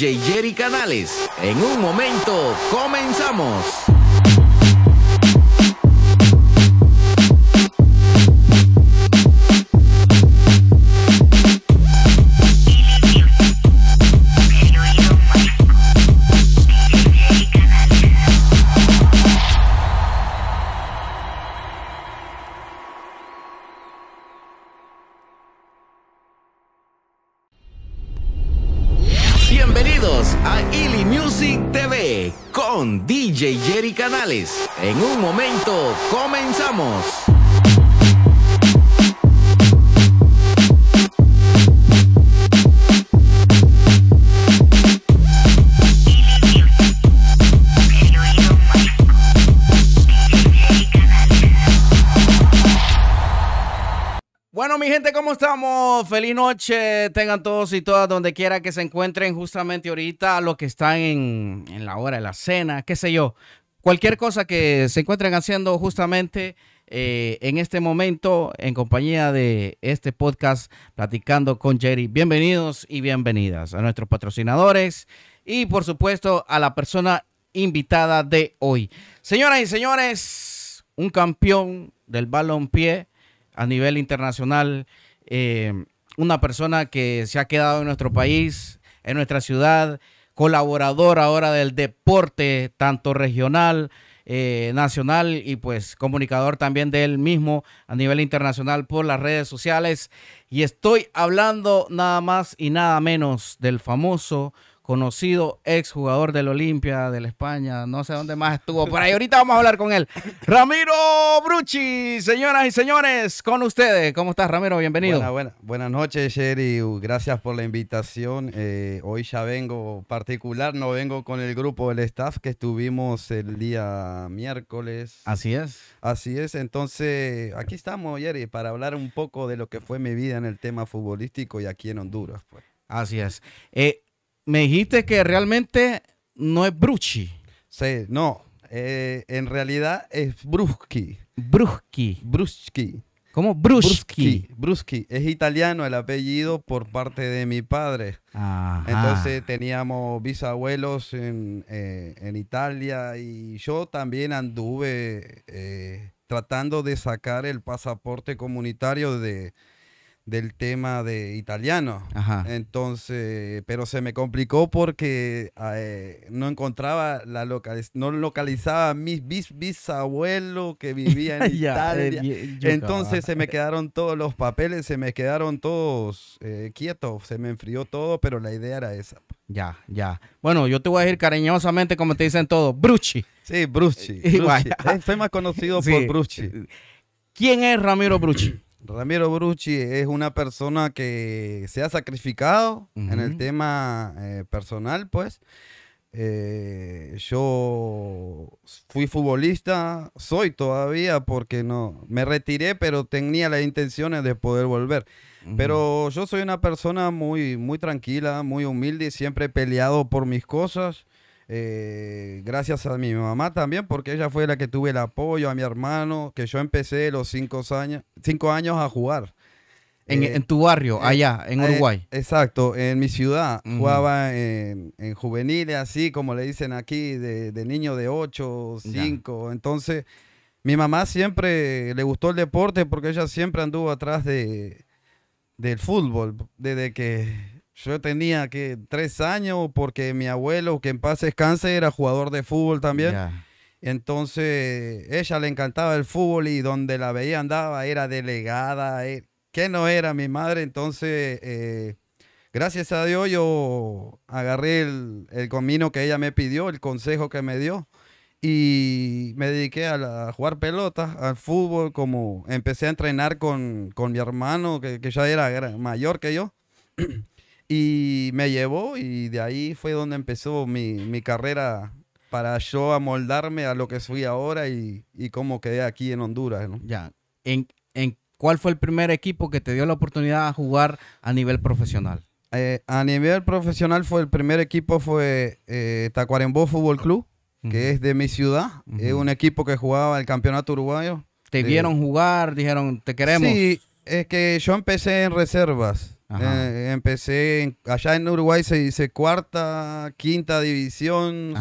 DJ Jerry Canales. En un momento, comenzamos. DJ Jerry Canales. En un momento, comenzamos. Bueno, mi gente, ¿cómo estamos? Feliz noche. Tengan todos y todas donde quiera que se encuentren justamente ahorita, los que están en, la hora de la cena, qué sé yo. Cualquier cosa que se encuentren haciendo justamente eh, en este momento en compañía de este podcast Platicando con Jerry. Bienvenidos y bienvenidas a nuestros patrocinadores y por supuesto a la persona invitada de hoy. Señoras y señores, un campeón del balón pie a nivel internacional, eh, una persona que se ha quedado en nuestro país, en nuestra ciudad, colaborador ahora del deporte, tanto regional, eh, nacional y pues comunicador también de él mismo a nivel internacional por las redes sociales. Y estoy hablando nada más y nada menos del famoso conocido exjugador del Olimpia, del España, no sé dónde más estuvo. Por ahí ahorita vamos a hablar con él. Ramiro Bruchi, señoras y señores, con ustedes. ¿Cómo estás, Ramiro? Bienvenido. Buenas noches, Sherry. Gracias por la invitación. Eh, hoy ya vengo particular, no vengo con el grupo del staff que estuvimos el día miércoles. Así es. Así es. Entonces, aquí estamos, Jerry, para hablar un poco de lo que fue mi vida en el tema futbolístico y aquí en Honduras. Pues. Así es. Eh, me dijiste que realmente no es Bruchi. Sí, no. Eh, en realidad es Bruschi. Bruschi. Bruschi. ¿Cómo? Bruschi. Bruschi. Es italiano el apellido por parte de mi padre. Entonces teníamos bisabuelos en, eh, en, Italia y yo también anduve eh, tratando de sacar el pasaporte comunitario de, del tema de italiano. Entonces, pero se me complicó porque ah, eh, no encontraba la no localizaba a mis bisabuelos que vivía en Italia. Eh, Entonces se me quedaron todos los papeles, se me quedaron todos eh, quietos, se me enfrió todo, pero la idea era esa. Ya, ya. Bueno, yo te voy a decir cariñosamente como te dicen todos, Brucci. Sí, Brucci. Igual. Soy más conocido por Brucci. ¿Quién es Ramiro Brucci? Ramiro Brucci es una persona que se ha sacrificado en el tema eh, personal, pues. Eh, yo fui futbolista, soy todavía porque no me retiré, pero tenía las intenciones de poder volver. Pero yo soy una persona muy, muy tranquila, muy humilde, siempre he peleado por mis cosas. Eh, gracias a mi mamá también, porque ella fue la que tuve el apoyo, a mi hermano, que yo empecé los cinco años, años a jugar. En, eh, tu barrio, eh, allá, en Uruguay. exacto, en mi ciudad. Jugaba en, juveniles, así como le dicen aquí, de, niño de ocho, 5. Entonces, mi mamá siempre le gustó el deporte porque ella siempre anduvo atrás de, del fútbol, desde que yo tenía que tres años porque mi abuelo, que en paz descanse, era jugador de fútbol también. Entonces, ella le encantaba el fútbol y donde la veía andaba, era delegada, eh, que no era mi madre. Entonces, eh, gracias a Dios, yo agarré el, el comino que ella me pidió, el consejo que me dio y me dediqué a, jugar pelota, al fútbol, como empecé a entrenar con, mi hermano, que, que ya era mayor que yo. Y me llevó y de ahí fue donde empezó mi, carrera para yo amoldarme a lo que soy ahora y, y cómo quedé aquí en Honduras. Ya, ¿En, cuál fue el primer equipo que te dio la oportunidad de jugar a nivel profesional? Eh, a nivel profesional fue el primer equipo fue eh, Tacuarembó Fútbol Club, que es de mi ciudad. Es un equipo que jugaba el campeonato uruguayo. ¿Te eh, vieron jugar? ¿Dijeron, te queremos? Sí, es que yo empecé en reservas. Eh, empecé allá en Uruguay se dice cuarta, quinta división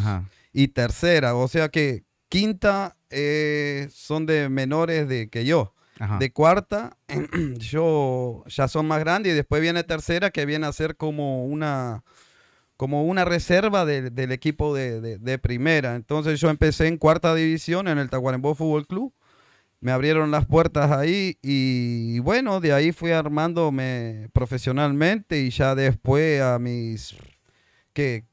y tercera. O sea que quinta eh, son de menores de que yo. De cuarta, yo ya son más grandes y después viene tercera que viene a ser como una como una reserva del equipo de, primera. Entonces yo empecé en cuarta división en el Tacuarembó Fútbol Club me abrieron las puertas ahí y bueno, de ahí fui armándome profesionalmente y ya después a mis que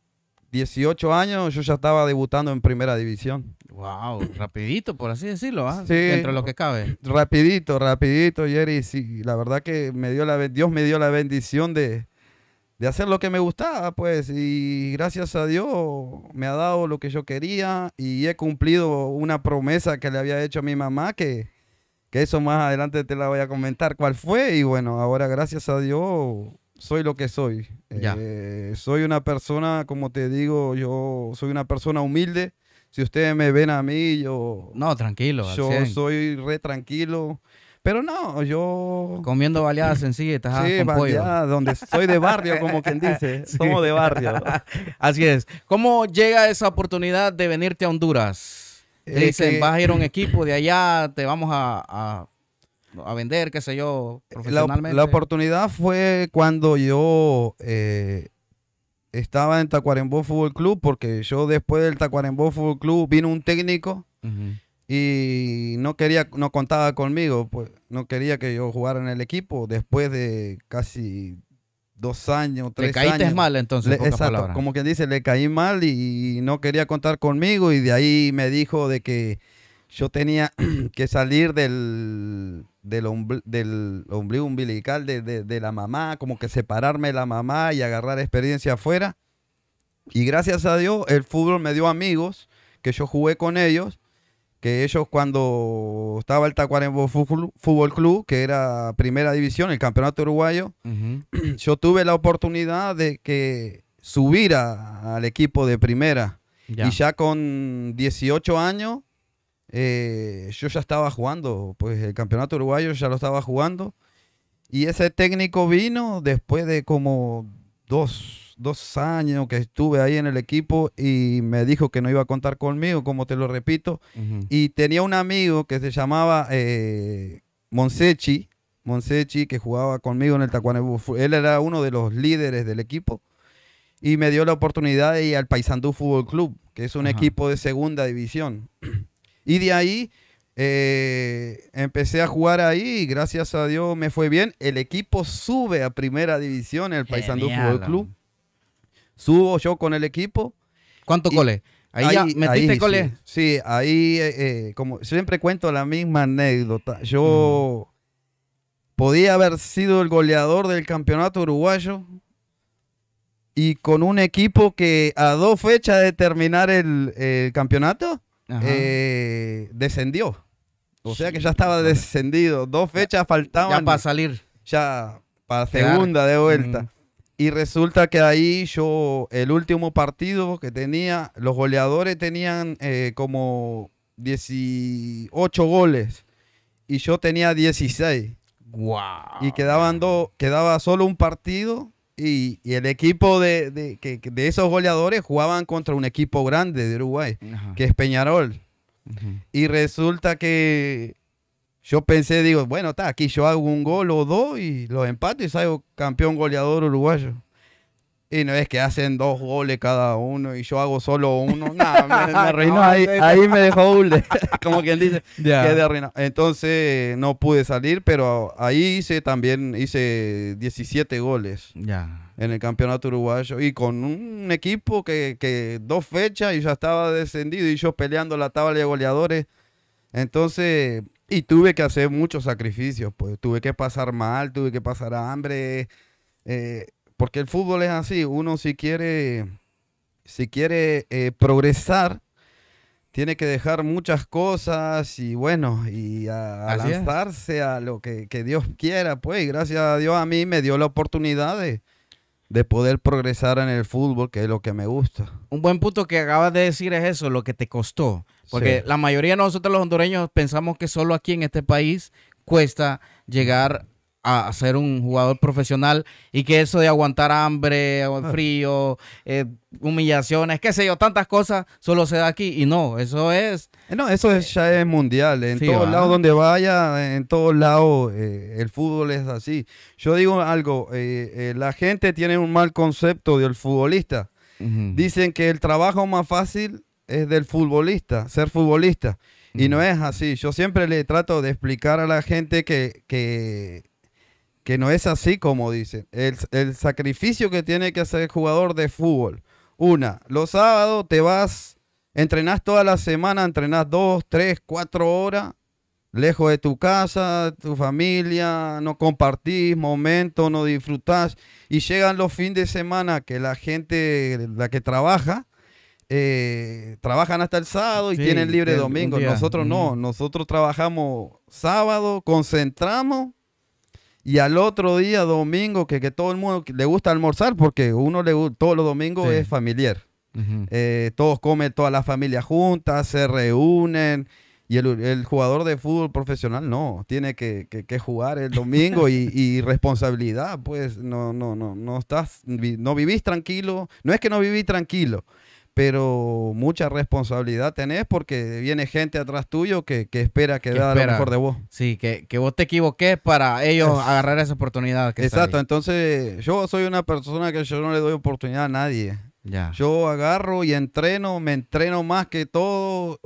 18 años yo ya estaba debutando en primera división. Wow, rapidito por así decirlo, ¿ah? dentro de lo que cabe. Rapidito, rapidito, Jerry, la verdad que me dio la Dios me dio la bendición de de hacer lo que me gustaba, pues, y gracias a Dios me ha dado lo que yo quería y he cumplido una promesa que le había hecho a mi mamá, que, que eso más adelante te la voy a comentar cuál fue, y bueno, ahora gracias a Dios soy lo que soy. Eh, soy una persona, como te digo, yo soy una persona humilde. Si ustedes me ven a mí, yo... No, tranquilo. Yo soy re tranquilo. Pero no, yo... Comiendo baleadas sencillas, sí, baleadas, donde soy de barrio, como quien dice. Somos de barrio. Así es. ¿Cómo llega esa oportunidad de venirte a Honduras? Eh, dicen, vas a ir a un equipo de allá, te vamos a, vender, qué sé yo, profesionalmente. La, oportunidad fue cuando yo eh, estaba en Tacuarembó Fútbol Club, porque yo después del Tacuarembó Fútbol Club vino un técnico y no quería, no contaba conmigo, pues no quería que yo jugara en el equipo después de casi dos años, tres años. Le caíste mal entonces. exacto, como quien dice, le caí mal y, no quería contar conmigo y de ahí me dijo de que yo tenía que salir del, del, ombligo umbilical de la mamá, como que separarme de la mamá y agarrar experiencia afuera. Y gracias a Dios el fútbol me dio amigos que yo jugué con ellos que ellos cuando estaba el Tacuarembó Fútbol Club, que era primera división, el campeonato uruguayo, yo tuve la oportunidad de que subir al equipo de primera. Y ya con 18 años, eh, yo ya estaba jugando, pues el campeonato uruguayo ya lo estaba jugando. Y ese técnico vino después de como dos, dos años que estuve ahí en el equipo y me dijo que no iba a contar conmigo, como te lo repito. Y tenía un amigo que se llamaba eh, Monsechi, Monsechi, que jugaba conmigo en el Tacuanebu. Él era uno de los líderes del equipo y me dio la oportunidad de ir al Paysandú Fútbol Club, que es un equipo de segunda división. Y de ahí eh, empecé a jugar ahí y gracias a Dios me fue bien. El equipo sube a primera división, el Paysandú Fútbol Club subo yo con el equipo. cuánto goles? Ahí, metiste Sí, ahí, eh, como siempre cuento la misma anécdota. Yo mm. podía haber sido el goleador del campeonato uruguayo y con un equipo que a dos fechas de terminar el, campeonato eh, descendió. O sea que ya estaba descendido. Dos fechas faltaban. Ya para salir. Ya para segunda de vuelta. Mm. Y resulta que ahí yo, el último partido que tenía, los goleadores tenían eh, como 18 goles y yo tenía 16. ¡Guau! Y quedaban quedaba solo un partido y, el equipo de, de, esos goleadores jugaban contra un equipo grande de Uruguay, que es Peñarol. Y resulta que yo pensé, digo, bueno, está aquí, yo hago un gol o dos y los empates y salgo campeón goleador uruguayo. Y no es que hacen dos goles cada uno y yo hago solo uno. Nada, me, ahí, ahí me dejó Ulde. Como quien dice, Entonces no pude salir, pero ahí hice también, hice 17 goles ya en el campeonato uruguayo. Y con un equipo que, que dos fechas y ya estaba descendido y yo peleando la tabla de goleadores. Entonces y tuve que hacer muchos sacrificios, pues tuve que pasar mal, tuve que pasar hambre, eh, porque el fútbol es así, uno si quiere, si quiere eh, progresar, tiene que dejar muchas cosas y bueno, y a, a lanzarse a lo que, Dios quiera, pues, gracias a Dios a mí me dio la oportunidad de, de poder progresar en el fútbol, que es lo que me gusta. Un buen punto que acabas de decir es eso, lo que te costó. Porque la mayoría de nosotros los hondureños pensamos que solo aquí en este país cuesta llegar a, ser un jugador profesional y que eso de aguantar hambre, ah. frío, eh, humillaciones, qué sé yo, tantas cosas, solo se da aquí. Y no, eso es... Eh, no, eso es, ya es mundial. En todos lados donde vaya, en todos lados eh, el fútbol es así. Yo digo algo, la gente tiene un mal concepto del futbolista. Dicen que el trabajo más fácil es del futbolista, ser futbolista. Y no es así. Yo siempre le trato de explicar a la gente que, que, no es así como dicen. El, el sacrificio que tiene que hacer el jugador de fútbol. Una, los sábados te vas, entrenás toda la semana, entrenás dos, tres, cuatro horas, lejos de tu casa, tu familia, no compartís momentos, no disfrutás. Y llegan los fines de semana que la gente, la que trabaja, eh, trabajan hasta el sábado y tienen libre domingo. Nosotros no, nosotros trabajamos sábado, concentramos y al otro día, domingo, que, que todo el mundo le gusta almorzar porque uno le todos los domingos es familiar. Eh, todos comen, toda la familia juntas, se reúnen. Y el, jugador de fútbol profesional no, tiene que, jugar el domingo y, responsabilidad, pues no, no, no, no estás, no vivís tranquilo, no es que no vivís tranquilo, pero mucha responsabilidad tenés porque viene gente atrás tuyo que, espera que, da lo mejor de vos. Sí, que, vos te equivoques para ellos agarrar esa oportunidad. Exacto, entonces yo soy una persona que yo no le doy oportunidad a nadie. Ya. Yo agarro y entreno, me entreno más que todo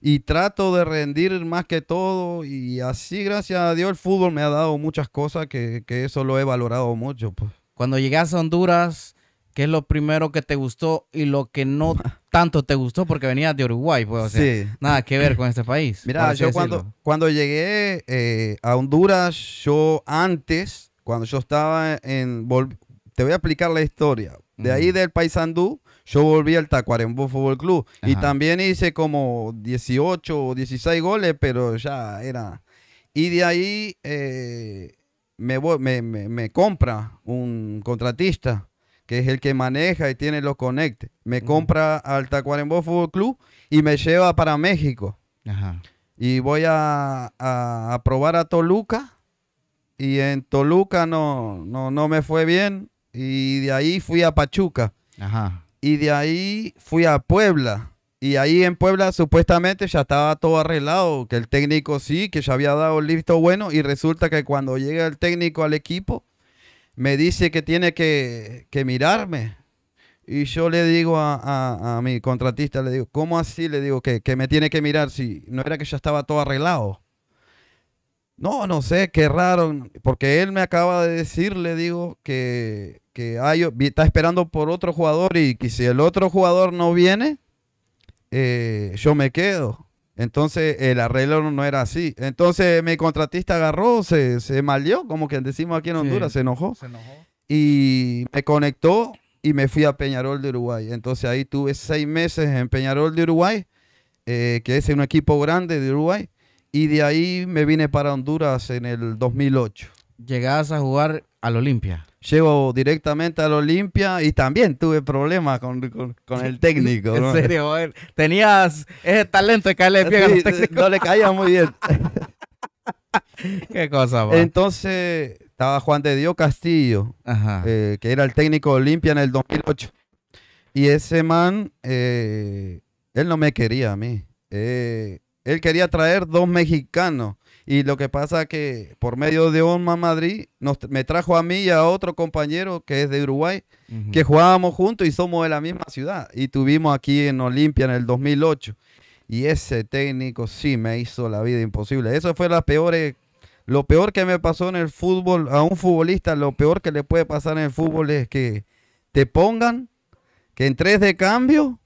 y trato de rendir más que todo y así gracias a Dios el fútbol me ha dado muchas cosas que, eso lo he valorado mucho. Pues. Cuando llegas a Honduras ¿Qué es lo primero que te gustó y lo que no tanto te gustó? Porque venías de Uruguay, pues, o nada que ver con este país. Mira, yo cuando, cuando llegué eh, a Honduras, yo antes, cuando yo estaba en... Te voy a explicar la historia. De ahí del Paysandú, yo volví al Tacuarembó Fútbol Club. Y también hice como 18 o 16 goles, pero ya era... Y de ahí eh, me, me compra un contratista que es el que maneja y tiene los conectes. Me compra al Tacuarembó Fútbol Club y me lleva para México. Y voy a, a, a, probar a Toluca. Y en Toluca no, no, no me fue bien. Y de ahí fui a Pachuca. Y de ahí fui a Puebla. Y ahí en Puebla supuestamente ya estaba todo arreglado, que el técnico sí, que ya había dado el listo bueno. Y resulta que cuando llega el técnico al equipo, me dice que tiene que, mirarme. Y yo le digo a, mi contratista, le digo, ¿cómo así? Le digo que, me tiene que mirar si no era que ya estaba todo arreglado. No, no sé, qué raro, porque él me acaba de decir, le digo, que, que está esperando por otro jugador y que si el otro jugador no viene, eh, yo me quedo. Entonces el arreglo no era así. Entonces mi contratista agarró, se, se malió, como que decimos aquí en Honduras, se, enojó, se enojó. Y me conectó y me fui a Peñarol de Uruguay. Entonces ahí tuve seis meses en Peñarol de Uruguay, eh, que es un equipo grande de Uruguay. Y de ahí me vine para Honduras en el 2008. Llegabas a jugar al Olimpia llego directamente al Olimpia y también tuve problemas con, el técnico. En serio, tenías ese talento de caerle a No le caía muy bien. Qué cosa, Entonces estaba Juan de Dios Castillo, eh, que era el técnico de Olimpia en el 2008. Y ese man, eh, él no me quería a mí. Eh, él quería traer dos mexicanos y lo que pasa que por medio de Onma Madrid me trajo a mí y a otro compañero que es de Uruguay, que jugábamos juntos y somos de la misma ciudad. Y tuvimos aquí en Olimpia en el 2008. Y ese técnico sí me hizo la vida imposible. Eso fue las peores lo peor que me pasó en el fútbol, a un futbolista, lo peor que le puede pasar en el fútbol es que te pongan, que entres de cambio,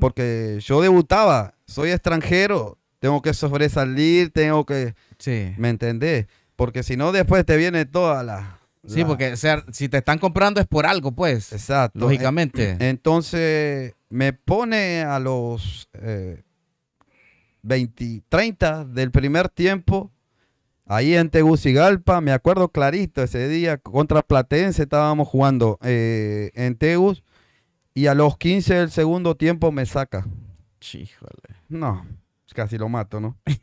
porque yo debutaba, soy extranjero, tengo que sobresalir, tengo que... Sí. ¿Me entendés? Porque si no, después te viene toda la... Sí, porque si te están comprando es por algo, pues. Exacto. Lógicamente. Entonces, me pone a los eh, 20, 30 del primer tiempo, ahí en Tegucigalpa, me acuerdo clarito, ese día contra Platense estábamos jugando eh, en Tegus, y a los 15 del segundo tiempo me saca. Chíjole. No. Pues casi lo mato, ¿no?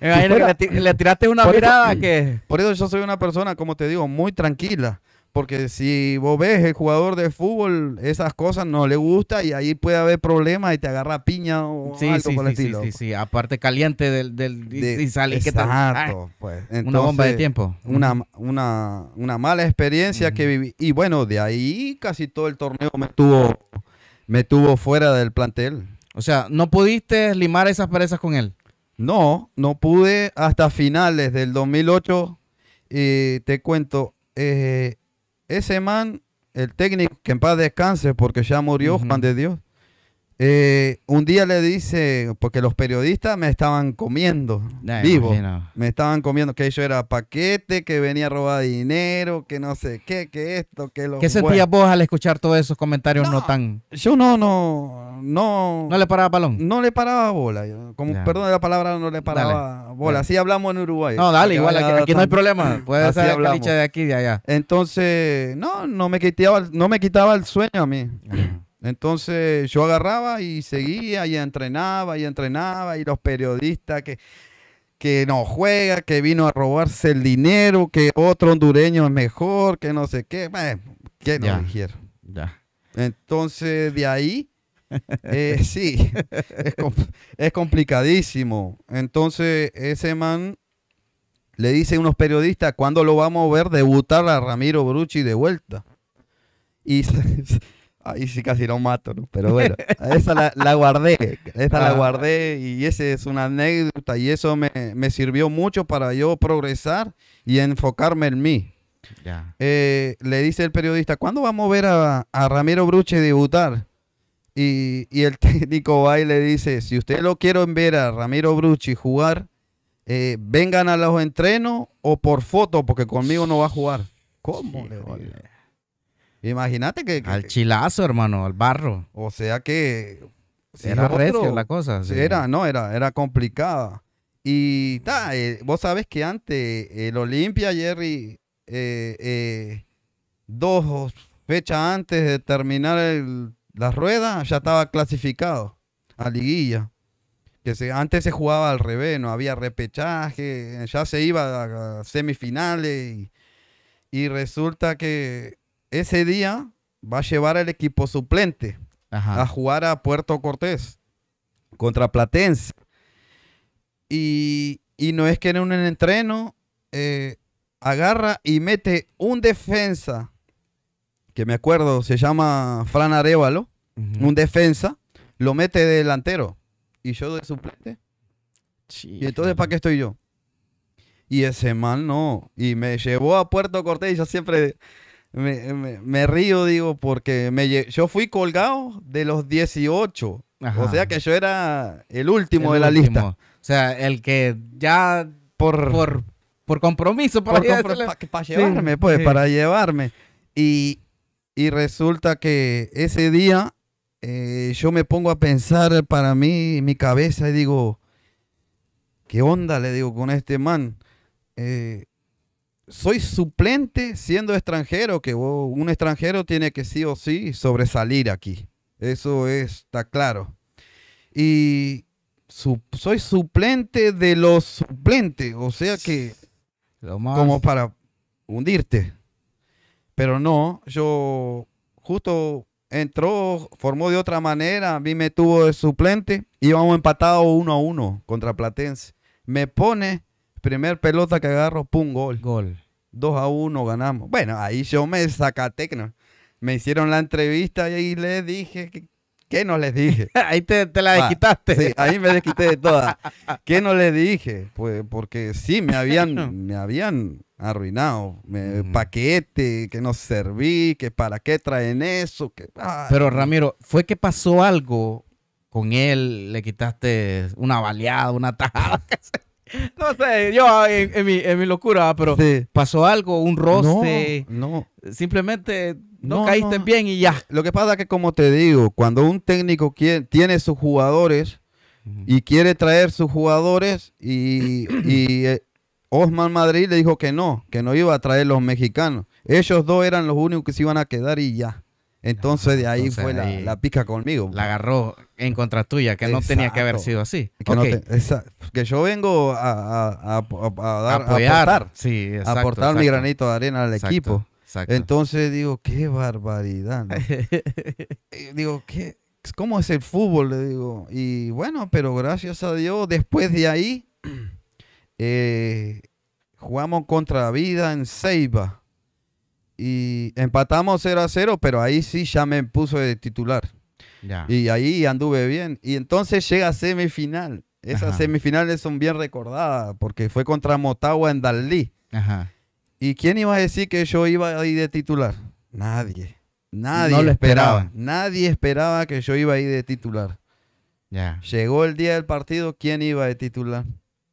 Eh. le, tiraste una mirada que... Por eso yo soy una persona, como te digo, muy tranquila. Porque si vos ves el jugador de fútbol, esas cosas no le gusta y ahí puede haber problemas y te agarra piña o algo por el estilo. Sí, sí, sí, aparte caliente del, del y pues. ah, una bomba de tiempo. Una, una, una mala experiencia que viví. Y bueno, de ahí casi todo el torneo me tuvo, me tuvo fuera del plantel. O sea, ¿no pudiste limar esas perezas con él? No, no pude hasta finales del 2008. Y te cuento, eh, ese man, el técnico, que en paz descanse porque ya murió, Juan de Dios, eh, un día le dice, porque los periodistas me estaban comiendo vivo, me estaban comiendo que yo era paquete, que venía a robar dinero, que no sé qué, que esto, que lo. ¿Qué sentías vos al escuchar todos esos comentarios no, tan? Yo no, no, no. No le paraba balón. No le paraba bola, como perdón de la palabra, no le paraba bola. Así hablamos en Uruguay. No, dale, igual aquí, no hay problema. la ser de aquí de allá. Entonces, no, no me quitaba, no me quitaba el sueño a mí. Entonces yo agarraba y seguía y entrenaba y entrenaba y los periodistas que, que no juega, que vino a robarse el dinero, que otro hondureño es mejor, que no sé qué, que no ya, dijeron. Ya. Entonces de ahí, eh, sí, es, complicadísimo. Entonces ese man le dice a unos periodistas, ¿cuándo lo vamos a ver debutar a Ramiro Bruchi de vuelta? Y Ahí sí casi lo mato, Pero bueno, esa la, guardé, esa la ah. guardé y esa es una anécdota y eso me, sirvió mucho para yo progresar y enfocarme en mí. Eh, le dice el periodista, ¿cuándo vamos a ver a, Ramiro Bruche debutar? Y, y, el técnico va y le dice, si usted lo quieren ver a Ramiro Bruchi jugar, eh, vengan a los entrenos o por foto, porque conmigo no va a jugar. ¿Cómo? a Imagínate que, Al chilazo, hermano, al barro. O sea que. era la cosa. Era, no, era, era complicada. Y ta, eh, vos sabes que antes el Olimpia, Jerry, eh, eh, dos fechas antes de terminar la rueda, ya estaba clasificado a liguilla. Que se, antes se jugaba al revés, no había repechaje, ya se iba a, semifinales y resulta que ese día va a llevar al equipo suplente a jugar a Puerto Cortés contra Platense. Y, no es que en un entreno eh, agarra y mete un defensa, que me acuerdo, se llama Fran Arevalo, un defensa, lo mete delantero y yo de suplente. y entonces, ¿para qué estoy yo? Y ese mal no. Y me llevó a Puerto Cortés y yo siempre me, río, digo, porque me, yo fui colgado de los 18. O sea que yo era el último de la lista. O sea, el que ya por, por, compromiso para, llevarme, pues, para llevarme. Y, resulta que ese día eh, yo me pongo a pensar para mí, mi cabeza, y digo, ¿qué onda? Le digo con este man. Eh, soy suplente siendo extranjero, que oh, un extranjero tiene que sí o sí sobresalir aquí. Eso está claro. Y soy suplente de los suplentes, o sea que como para hundirte. Pero no, yo justo entró, formó de otra manera, a mí me tuvo de suplente, y vamos empatados uno a uno contra Platense. Me pone primer pelota que agarro, pum, gol. Gol. 2 a uno ganamos. Bueno, ahí yo me sacate, Me hicieron la entrevista y ahí le dije, que, ¿qué no les dije? ahí te, la desquitaste. sí, ahí me desquité de todas. ¿Qué no le dije? Pues porque sí, me habían, me habían arruinado. Paquete, que no serví, que para qué traen eso. Pero Ramiro, ¿fue que pasó algo con él? ¿Le quitaste una baleada, una tajada? No sé, yo ah, en, mi, en mi, locura, ah, pero pasó algo, un roce. No, Simplemente no, caíste bien y ya. Lo que pasa es que, como te digo, cuando un técnico tiene sus jugadores y quiere traer sus jugadores y, y eh, Osman Madrid le dijo que no, que no iba a traer los mexicanos. Ellos dos eran los únicos que se iban a quedar y ya. Entonces de ahí fue la, pica conmigo. La agarró en contra tuya, que no tenía que haber sido así. Que, yo vengo a, dar, aportar, mi granito de arena al equipo. Entonces digo, qué barbaridad. digo, ¿qué, ¿cómo es el fútbol? Le digo, y bueno, pero gracias a Dios, después de ahí, eh, jugamos contra la vida en Ceiba y empatamos 0 a 0, pero ahí sí ya me puso de titular. Y ahí anduve bien. Y entonces llega semifinal. Esas semifinales son bien recordadas porque fue contra Motagua en Dalí. ¿Y quién iba a decir que yo iba a ir de titular? Nadie. Nadie lo esperaba. Nadie esperaba que yo iba a ir de titular. Ya. Llegó el día del partido, ¿quién iba de titular?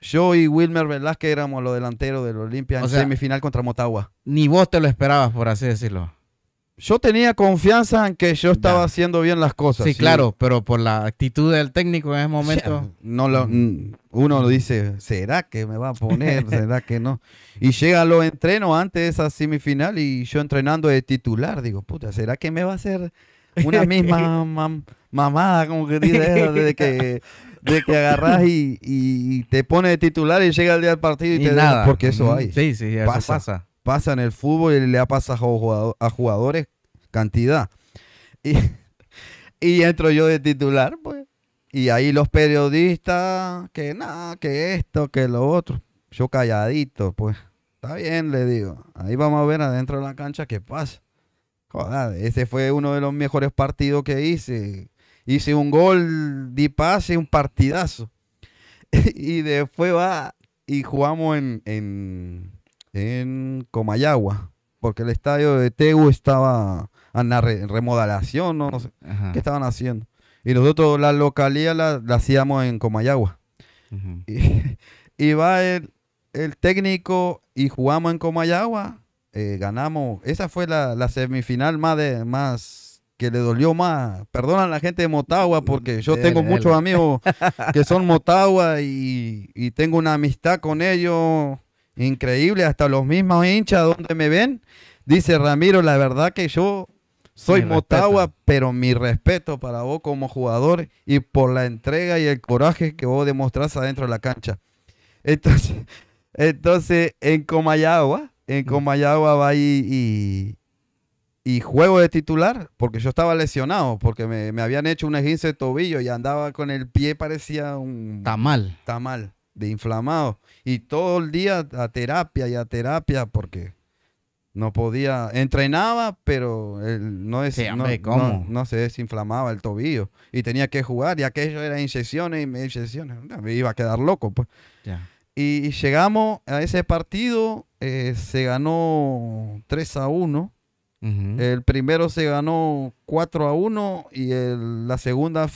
Yo y Wilmer Velázquez éramos los delanteros del Olimpia en semifinal contra Motagua. Ni vos te lo esperabas, por así decirlo. Yo tenía confianza en que yo estaba haciendo bien las cosas. Sí, claro, pero por la actitud del técnico en ese momento. uno lo dice, ¿será que me va a poner? ¿Será que no? Y llega a los entrenos antes de esa semifinal y yo entrenando de titular. Digo, puta, ¿será que me va a hacer una misma mamada? Como que dice, desde que de que agarras y, te pone de titular y llega el día del partido y, te nada. porque eso hay. Sí, sí, eso pasa, pasa. en el fútbol y le ha pasado a jugadores cantidad. Y, y entro yo de titular, pues. Y ahí los periodistas, que nada, que esto, que lo otro. Yo calladito, pues. Está bien, le digo. Ahí vamos a ver adentro de la cancha qué pasa. Joder, ese fue uno de los mejores partidos que hice hice un gol, de pase, un partidazo. y después va y jugamos en, en, en Comayagua, porque el estadio de Tegu estaba en remodelación, no, sé qué estaban haciendo. Y nosotros la localía la, hacíamos en Comayagua. y, va el, técnico y jugamos en Comayagua, eh, ganamos. Esa fue la, la semifinal más, de, más que le dolió más. Perdona a la gente de Motagua porque yo tengo muchos amigos que son Motagua y, tengo una amistad con ellos increíble. Hasta los mismos hinchas donde me ven. Dice Ramiro, la verdad que yo soy Motagua, pero mi respeto para vos como jugador y por la entrega y el coraje que vos demostras adentro de la cancha. Entonces, entonces en Comayagua, en mm. Comayagua va y y juego de titular, porque yo estaba lesionado, porque me, habían hecho un esguince de tobillo y andaba con el pie, parecía un... mal Tamal. mal de inflamado. Y todo el día a terapia y a terapia, porque no podía... Entrenaba, pero no, es, no, no, se desinflamaba el tobillo. Y tenía que jugar, y aquello era inyecciones y inyecciones. Me iba a quedar loco, pues. Y llegamos a ese partido, eh, se ganó 3 a 1 el primero se ganó 4 a 1 y la segunda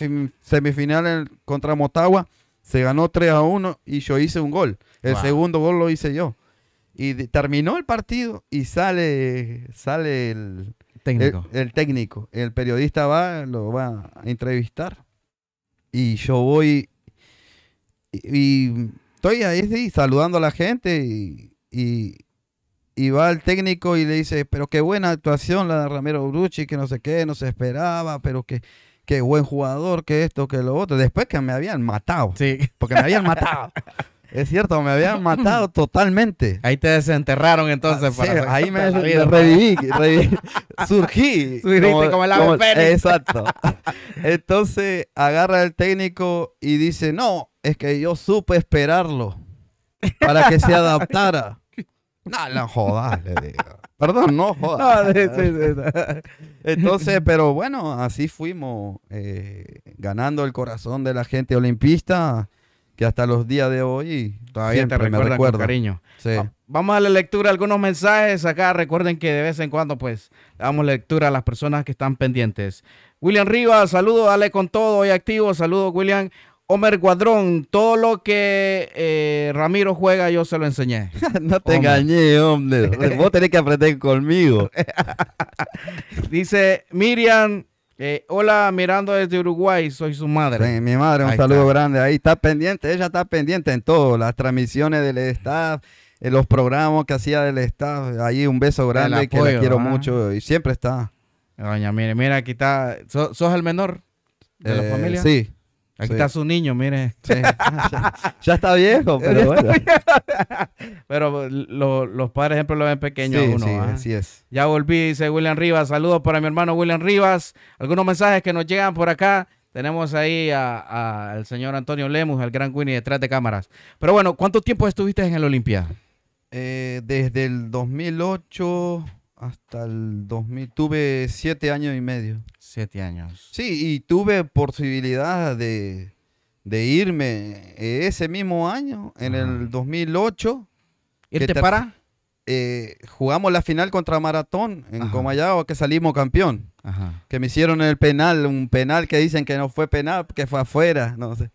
semifinal contra Motagua se ganó 3 a 1 y yo hice un gol. El segundo gol lo hice yo. Y terminó el partido y sale, sale el técnico. El, técnico. El periodista va, lo va a entrevistar. Y yo voy y, estoy ahí saludando a la gente y y va al técnico y le dice, pero qué buena actuación la de Ramiro Uruchi, que no sé qué, no se esperaba, pero que qué buen jugador, que esto, que lo otro. Después que me habían matado. Sí. Porque me habían matado. Es cierto, me habían matado totalmente. Ahí te desenterraron entonces. Ah, sí, ahí me, reviví, surgí. como, el Exacto. Entonces agarra el técnico y dice, no, es que yo supe esperarlo para que se adaptara. No, no jodas, le digo. Perdón, no jodas. Entonces, pero bueno, así fuimos eh, ganando el corazón de la gente olimpista que hasta los días de hoy todavía te recuerda Con cariño. Vamos a la lectura algunos mensajes acá. Recuerden que de vez en cuando pues damos lectura a las personas que están pendientes. William Rivas, saludo, dale con todo, hoy activo, Saludo, William. Homer Cuadrón, todo lo que eh, Ramiro juega yo se lo enseñé. no te engañé, hombre. Vos tenés que aprender conmigo. Dice Miriam, eh, hola, mirando desde Uruguay, soy su madre. mi madre, un saludo grande. Ahí está pendiente, ella está pendiente en todo, las transmisiones del staff eh, los programas que hacía del staff. Ahí un beso grande que la quiero mucho y siempre está. Doña, mire, mira, aquí está. ¿Sos, el menor de la familia? Sí. Aquí está su niño, mire. ya, está viejo, pero bueno. pero los padres siempre lo ven pequeño uno. Sí, ¿ah? así es. Ya volví, dice William Rivas. Saludos para mi hermano William Rivas. Algunos mensajes que nos llegan por acá. Tenemos ahí al señor Antonio Lemus, el gran Winnie, detrás de cámaras. Pero bueno, ¿cuánto tiempo estuviste en el Olimpia? Eh, desde el 2008 hasta el 2000. Tuve siete años y medio. Siete años. Sí, y tuve posibilidad de, irme ese mismo año, en el 2008. ¿Y te para? Eh, jugamos la final contra Maratón en Ajá. que salimos campeón. Ajá. Que me hicieron el penal, un penal que dicen que no fue penal, que fue afuera, no sé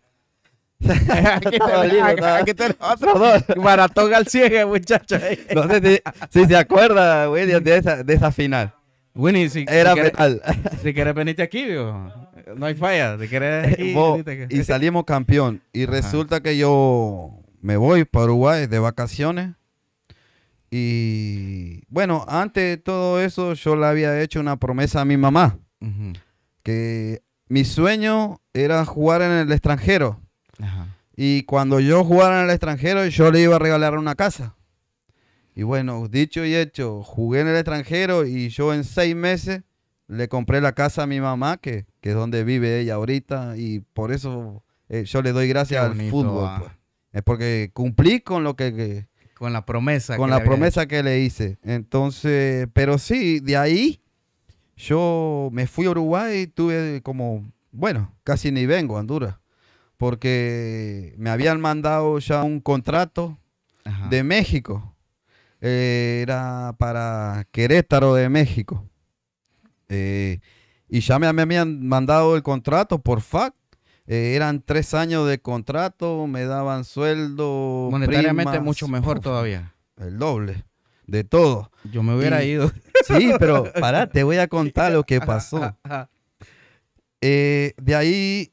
hay que tener, otro dos. maratón al ciego, muchachos. no si, se acuerda, William, de esa, de esa final. Winnie, si, Era si si quieres venirte aquí, viejo. No hay falla. Si quieres y salimos campeón. Y ah. resulta que yo me voy para Uruguay de vacaciones. Y bueno, antes de todo eso, yo le había hecho una promesa a mi mamá. Que mi sueño era jugar en el extranjero. Y cuando yo jugara en el extranjero, yo le iba a regalar una casa. Y bueno, dicho y hecho, jugué en el extranjero y yo en seis meses le compré la casa a mi mamá, que, es donde vive ella ahorita, y por eso eh, yo le doy gracias al fútbol. Ah. Pues. Es porque cumplí con lo que... con la promesa. Con la promesa que le hice. Entonces, pero sí, de ahí yo me fui a Uruguay y tuve como, bueno, casi ni vengo a Honduras porque me habían mandado ya un contrato de México. Eh, era para Querétaro de México. Eh, y ya me, me, habían mandado el contrato por fax. Eh, eran tres años de contrato, me daban sueldo. Monetariamente mucho mejor todavía. El doble de todo. Yo me hubiera ido. Sí, pero pará, te voy a contar lo que pasó. de ahí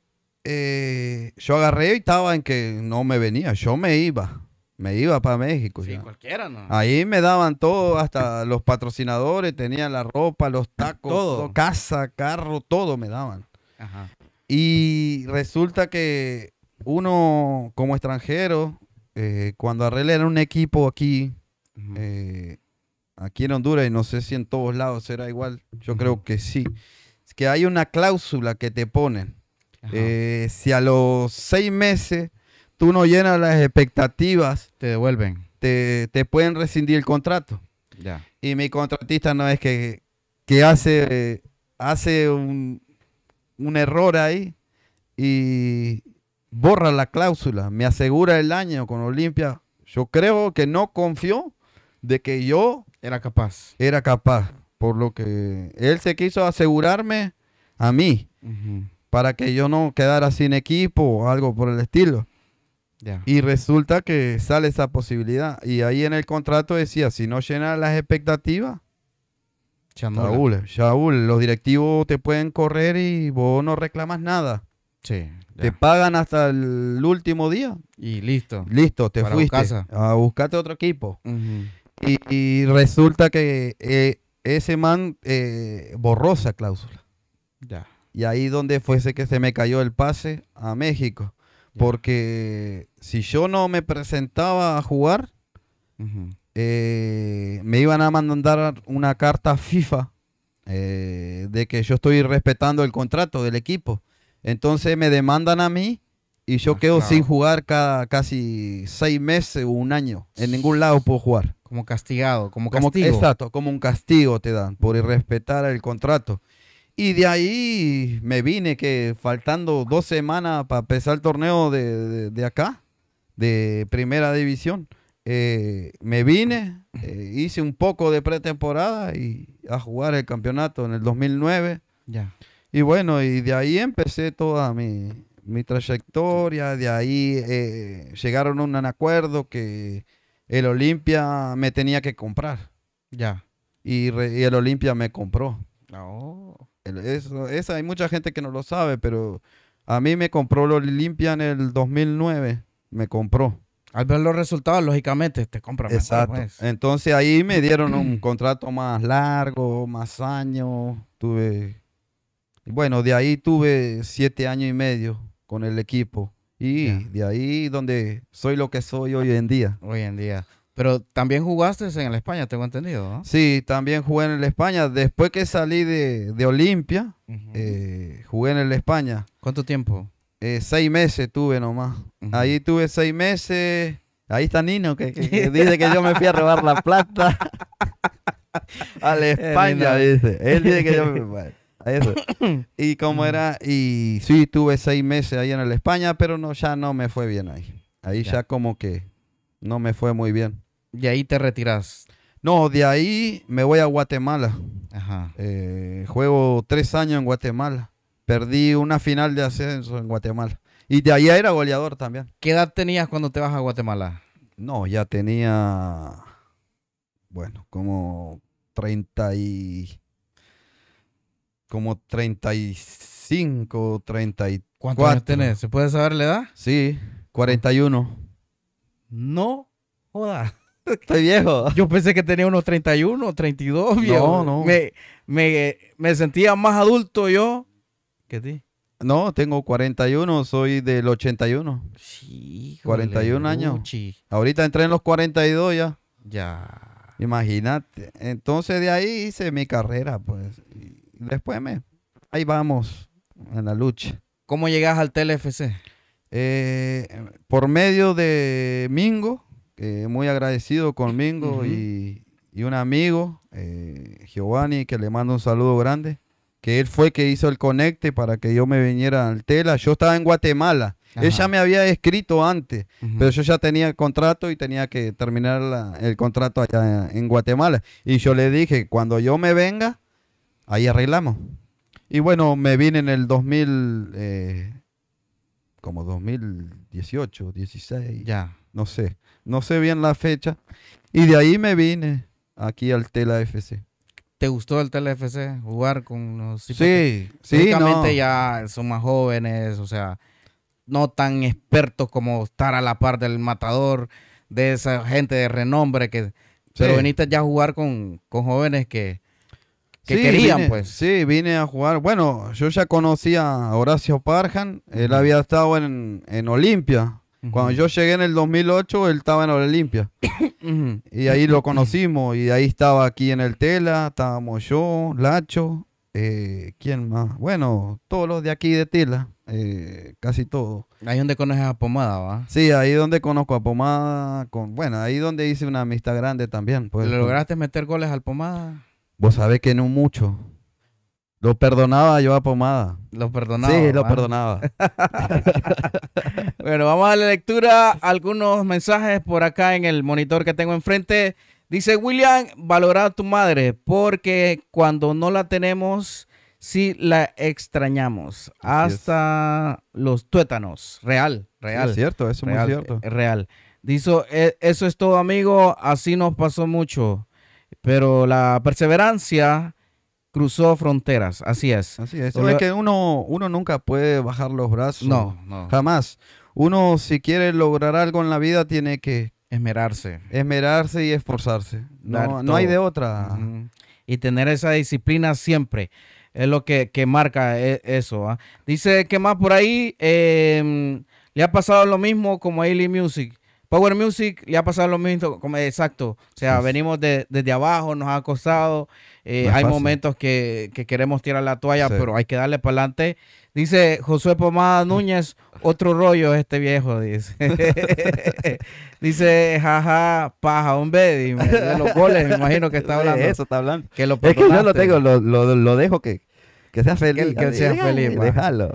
eh, yo agarré y estaba en que no me venía, yo me iba. Me iba para México. Sí, cualquiera, Ahí me daban todo, hasta los patrocinadores, tenían la ropa, los ah, tacos, casa, carro, todo me daban. Y resulta que uno como extranjero, eh, cuando arreglan un equipo aquí, eh, aquí en Honduras, y no sé si en todos lados será igual, yo creo que sí, es que hay una cláusula que te ponen eh, si a los seis meses tú no llenas las expectativas, te devuelven. Te, pueden rescindir el contrato. Ya. Y mi contratista no es que, hace, hace un, error ahí y borra la cláusula, me asegura el año con Olimpia. Yo creo que no confió de que yo era capaz. Era capaz, por lo que él se quiso asegurarme a mí para que yo no quedara sin equipo o algo por el estilo. Y resulta que sale esa posibilidad. Y ahí en el contrato decía, si no llenas las expectativas, Shaul, los directivos te pueden correr y vos no reclamas nada. Sí. Te pagan hasta el último día. Y listo. Listo, te fuiste a buscarte otro equipo. y, resulta que eh, ese man eh, borró esa cláusula. Ya. Y ahí donde fuese que se me cayó el pase a México. Porque si yo no me presentaba a jugar, eh, me iban a mandar una carta FIFA eh, de que yo estoy respetando el contrato del equipo. Entonces me demandan a mí y yo ah, quedo sin jugar casi seis meses o un año. En ningún lado puedo jugar. Como castigado, como castigo. Como, exacto, como un castigo te dan por irrespetar el contrato. Y de ahí me vine, que faltando dos semanas para empezar el torneo de, acá, de primera división, eh, me vine, eh, hice un poco de pretemporada y a jugar el campeonato en el 2009. Ya. Y bueno, y de ahí empecé toda mi, trayectoria, de ahí eh, llegaron a un acuerdo que el Olimpia me tenía que comprar. Ya. Y, el Olimpia me compró. Oh. Eso, esa hay mucha gente que no lo sabe, pero a mí me compró lo limpia en el 2009. Me compró. Al ver los resultados, lógicamente, te compran. Exacto. Pues. Entonces ahí me dieron un contrato más largo, más años. Tuve. Bueno, de ahí tuve siete años y medio con el equipo. Y de ahí donde soy lo que soy hoy en día. Hoy en día. Pero también jugaste en el España, tengo entendido, ¿no? Sí, también jugué en el España. Después que salí de, de Olimpia, eh, jugué en el España. ¿Cuánto tiempo? Eh, seis meses tuve nomás. Ahí tuve seis meses. Ahí está Nino, que, dice que yo me fui a robar la plata. a la España, dice. Él dice que yo me fui. Eso. Y como era, y sí, tuve seis meses ahí en el España, pero no, ya no me fue bien ahí. Ahí ya como que no me fue muy bien. Y ahí te retiras. No, de ahí me voy a Guatemala. Eh, juego tres años en Guatemala. Perdí una final de ascenso en Guatemala. Y de ahí era goleador también. ¿Qué edad tenías cuando te vas a Guatemala? No, ya tenía, bueno, como 30 y... Como 35, 34. ¿Cuántos años tenés? ¿Se puede saber la edad? Sí, 41. No, joda. Estoy viejo. Yo pensé que tenía unos 31, 32, viejo. No, no. Me, sentía más adulto yo que ti. No, tengo 41, soy del 81. Sí, 41 años. Ahorita entré en los 42 ya. Ya. Imagínate. Entonces de ahí hice mi carrera, pues. después me. Ahí vamos, en la lucha. ¿Cómo llegas al TLFC? Eh, por medio de Mingo eh, muy agradecido conmigo y, un amigo, eh, Giovanni, que le mando un saludo grande, que él fue que hizo el conecte para que yo me viniera al Tela. Yo estaba en Guatemala. ella Él ya me había escrito antes, pero yo ya tenía el contrato y tenía que terminar el contrato allá en Guatemala. Y yo le dije, cuando yo me venga, ahí arreglamos. Y bueno, me vine en el 2000, eh, como 2018, 16. Ya no sé, no sé bien la fecha. Y de ahí me vine aquí al Tela FC. ¿Te gustó el Tela FC? Jugar con los... Sí, sí, no. ya son más jóvenes, o sea, no tan expertos como estar a la par del matador, de esa gente de renombre que... Pero viniste ya a jugar con, con jóvenes que, que querían, pues. Sí, vine a jugar. Bueno, yo ya conocía a Horacio Parjan, él había estado en, en Olimpia, cuando yo llegué en el 2008, él estaba en Olimpia. y ahí lo conocimos. Y ahí estaba aquí en el Tela, estábamos yo, Lacho, eh, ¿quién más? Bueno, todos los de aquí de Tela, eh, casi todos. Ahí donde conoces a Pomada, ¿va? Sí, ahí donde conozco a Pomada. Con, bueno, ahí donde hice una amistad grande también. Pues, ¿Le lograste meter goles al Pomada? Vos sabés que no mucho. Lo perdonaba yo a Pomada. Lo perdonaba. Sí, lo perdonaba. bueno, vamos a la lectura algunos mensajes por acá en el monitor que tengo enfrente. Dice William, valora a tu madre porque cuando no la tenemos, sí la extrañamos. hasta los tuétanos. Real, real. es cierto, eso es muy cierto. Eh, real. Dice, e, eso es todo amigo, así nos pasó mucho. Pero la perseverancia cruzó fronteras, así es. Así es. que uno, uno nunca puede bajar los brazos. No, no. Jamás. Uno, si quiere lograr algo en la vida, tiene que. Esmerarse. Esmerarse y esforzarse. No, hay de otra. Y tener esa disciplina siempre. Es lo que, marca e, eso. ¿ah? Dice que más por ahí em, le ha pasado lo mismo como a Ailey Music. Power Music ya ha pasado lo mismo, exacto. O sea, venimos desde abajo, nos ha costado. Eh, hay momentos que, queremos tirar la toalla, pero hay que darle para adelante. Dice Josué Pomada Núñez, otro rollo este viejo, dice. dice, jaja, paja, un dime, de los goles, me imagino que está hablando. eso está hablando. Que lo es que yo lo tengo, lo, dejo que, sea feliz. que sea feliz. Déjalo.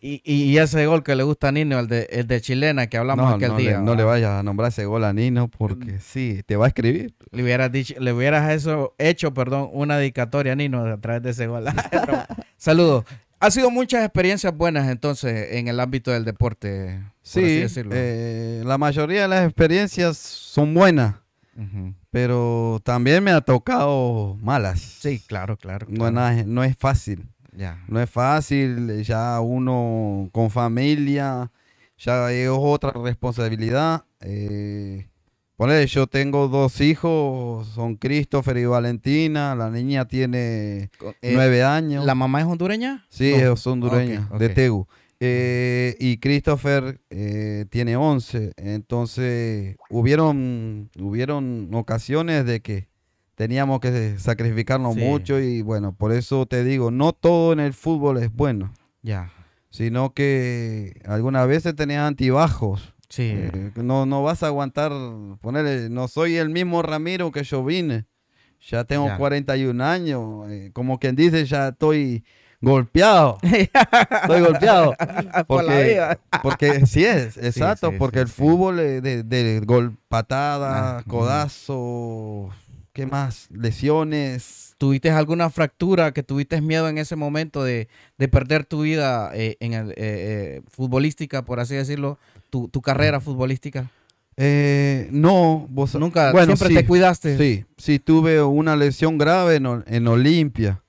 Y, ese gol que le gusta a Nino, el de, el de Chilena que hablamos aquel día. no le vayas a nombrar ese gol a Nino porque mm. sí, te va a escribir. Le hubieras, dicho, le hubieras hecho perdón, una dedicatoria a Nino a través de ese gol. Saludos. Ha sido muchas experiencias buenas entonces en el ámbito del deporte. Sí, eh, la mayoría de las experiencias son buenas. Pero también me ha tocado malas. Sí, claro, claro. no, es fácil. No es fácil, ya uno con familia, ya es otra responsabilidad. Eh, yo tengo dos hijos, son Christopher y Valentina, la niña tiene eh, nueve años. ¿La mamá es hondureña? Sí, es hondureña, de Tegu. Eh, y Christopher eh, tiene once. Entonces, hubieron, hubieron ocasiones de que teníamos que sacrificarnos mucho y bueno, por eso te digo, no todo en el fútbol es bueno. Ya. Sino que algunas veces tenías antibajos. Sí. Eh, no, no vas a aguantar, ponerle, no soy el mismo Ramiro que yo vine. Ya tengo 41 años, eh, como quien dice, ya estoy golpeado. estoy golpeado. Porque, Por la vida. porque sí es, exacto, porque el fútbol de, de, de gol, patada, ah, codazo, ¿Qué más? Lesiones. ¿Tuviste alguna fractura que tuviste miedo en ese momento de, perder tu vida eh, en el, eh, eh, futbolística, por así decirlo, tu, carrera futbolística? no, vos nunca, siempre te cuidaste. Sí, sí, tuve una lesión grave en, Olimpia.